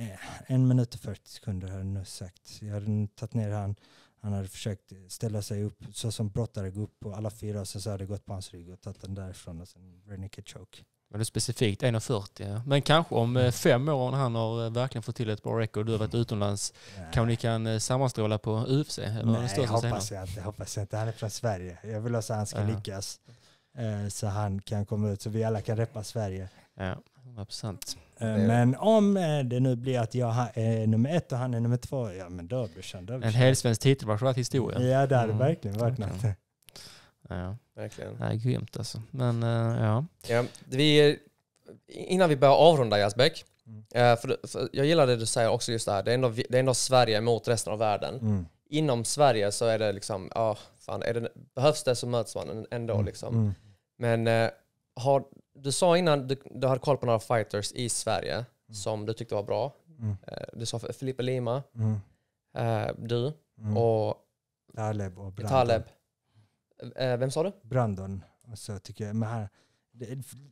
eh en minut och 40 sekunder hade jag nog sagt. Jag hade tagit ner han. Han hade försökt ställa sig upp så som brottare, gå upp på alla fyra och sen så hade jag gått på hans rygg och tagit den därifrån och sen renegade choke. Eller specifikt 1,40. Men kanske om eh, mm. fem år när han har eh, verkligen fått till ett bra record du har varit mm. utomlands, Nej. kanske ni kan eh, sammanstråla på UFC? Eller Nej, den hoppas jag, inte, hoppas jag inte. Han är från Sverige. Jag vill att han ska ja. lyckas så han kan komma ut, så vi alla kan reppa Sverige. Ja, 100%. Men om det nu blir att jag är nummer ett och han är nummer två, ja men då brorsan. En helsvensk titelmatch hade varit historia. Ja det hade mm. verkligen varit något. Ja. Verkligen. Ja, grymt alltså. Men eh, ja. ja vi, innan vi börjar avrunda Jasbek. Mm. Eh, för, för, jag gillar det du säger också just det här. Det är ändå, det är ändå Sverige mot resten av världen. Mm. Inom Sverige så är det liksom, ja, ah, fan, det, behövs det så möts man ändå mm. liksom. Mm. Men eh, har, du sa innan du, du hade koll på några fighters i Sverige mm. som du tyckte var bra. Mm. Eh, du sa Filippa Lima, eh, du och Taleb och Taleb. Eh, vem sa du? Brandon. Alltså, tycker jag, men här,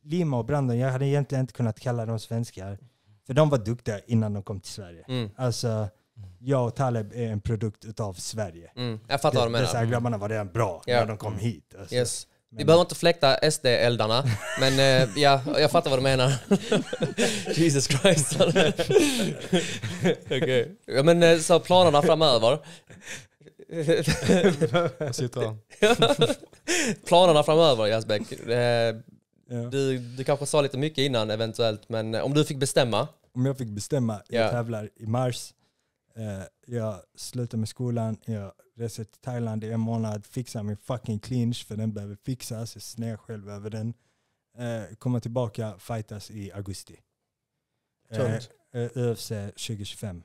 Lima och Brandon, jag hade egentligen inte kunnat kalla dem svenskar. För de var duktiga innan de kom till Sverige. Mm. Alltså, jag och Taleb är en produkt utav Sverige. Mm. Jag fattar vad du menar. Dessa grabbarna var redan bra yeah. när de kom hit. Alltså. Yes. Men... Vi behöver inte fläkta SD-eldarna, men eh, ja, jag fattar vad du menar. Jesus Christ. okay. ja, men eh, så planerna framöver sitter han? Planerna framöver Jasbek. Eh, du, du kanske sa lite mycket innan eventuellt, men eh, om du fick bestämma? Om jag fick bestämma, jag yeah. tävlar i mars. Eh, jag slutar med skolan, jag reser till Thailand i en månad, fixar min fucking clinch för den behöver fixas. Jag snär själv över den. Kommer tillbaka, fightas i augusti. Tungt. UFC 2025.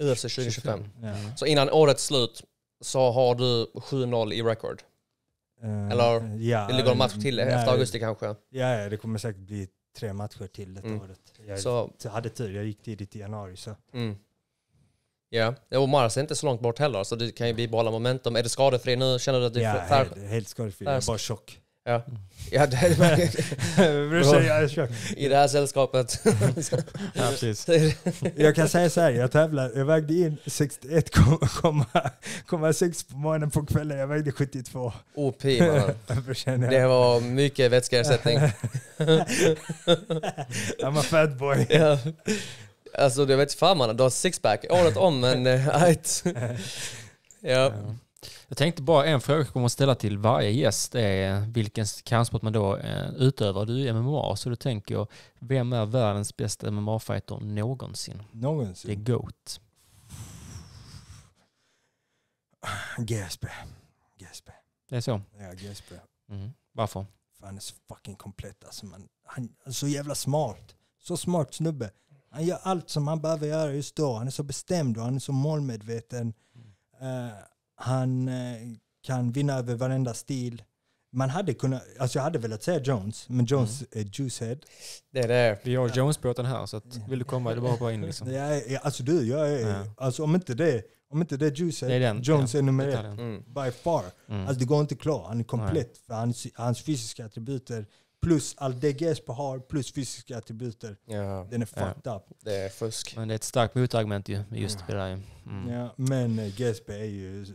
UFC 2025. Yeah. Så innan årets slut så har du 7-0 i record. Uh, Eller ja, det ligger en match till nej, efter augusti kanske? Ja, ja, det kommer säkert bli tre matcher till detta mm. året. Jag så, hade tur, jag gick tidigt i januari så. Mm. Ja, och Mars är inte så långt bort heller så du kan ju bibehålla momentum. Är du skadefri nu? Känner du att du är Ja, helt, helt skadefri. Jag är bara tjock. Ja. I det här sällskapet. ja, precis. Jag kan säga så här, jag tävlar. Jag vägde in 61,6 på morgonen på kvällen. Jag vägde 72. OP mannen. Det var mycket vätskeersättning. I'm a fat boy. Alltså du vet fan mannen, du har sixpack året om men... Eh, ja. Jag tänkte bara en fråga jag kommer att ställa till varje gäst är vilken kampsport man då eh, utövar. Du är MMA, så då tänker jag, vem är världens bästa MMA-fighter någonsin? Någonsin? Det är GOAT. GSP. GSP. Det är så? Ja, GSP. Mm. Varför? För han är så fucking komplett. Alltså man, han är så jävla smart. Så smart snubbe. Han gör allt som han behöver göra just då. Han är så bestämd och han är så målmedveten. Mm. Uh, han eh, kan vinna över varenda stil. Man hade kunnat, alltså jag hade velat säga Jones, men Jones mm. är Juicehead. Det är det. Vi har Jones-båten här, så att, vill du komma är det bara att in liksom. Ja, alltså du, jag är, ja. alltså om inte det, om inte det är Juicehead, det är den, Jones ja, är nummer ett. Mm. By far. Mm. Alltså det går inte klar. Han är komplett, för hans, hans fysiska attributer plus all DGS på har plus fysiska attributer. Ja. Den är fucked ja. up. Det är fusk. Men det är ett starkt motargument ju, just ja. det där Mm. Ja, men uh, eh, GSP är ju...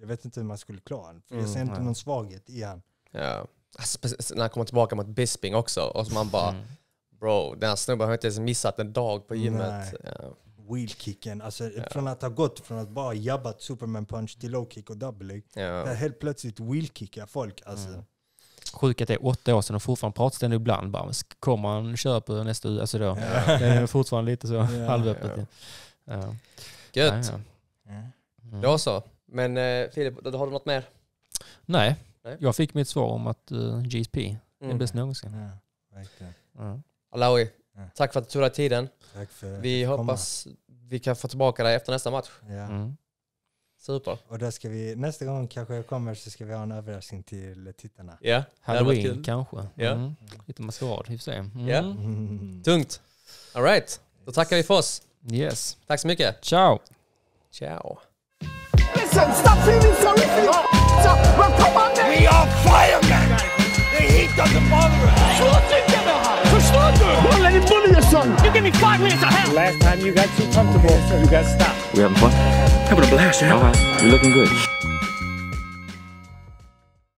Jag vet inte hur man skulle klara honom. mm. jag ser inte någon svaghet i han. Ja. Alltså, när han kommer tillbaka mot Bisping också, och så man bara... Mm. Bro, den här snubben har inte ens missat en dag på gymmet. Ja. Wheelkicken, alltså från att ha gått från att bara jabbat superman punch till low kick och double leg. Ja. Där helt plötsligt wheelkickar folk. Alltså. Mm sjukt att det är åtta år sedan och fortfarande pratas det ibland. Bara, kommer han köpa nästa år? Alltså då, ja. Det är fortfarande lite så ja, halvöppet. Ja. Ja. Gött. Ja, ja. Mm. Då mm. så. Men eh, Filip, har du något mer? Nej. Nej. Jag fick mitt svar om att uh, eh, GSP mm. är bäst någonsin. Ja, Ja. Alawi, tack för att du tog dig tiden. Tack för Vi hoppas komma. vi kan få tillbaka dig efter nästa match. Ja. Mm. Super. Och då ska vi, nästa gång kanske jag kommer så ska vi ha en överraskning till tittarna. Ja, Halloween kanske. Ja. Mm. Lite maskerad, i och för sig. Mm. Mm. Tungt. All right. Då tackar vi för oss. Yes. Tack så mycket. Ciao. Ciao. We are firemen. The heat doesn't bother us. Don't let him bully your son. You give me five minutes, help. Last time you got too comfortable, you got stopped. We having fun? Having a blast, yeah. All right, you're looking good.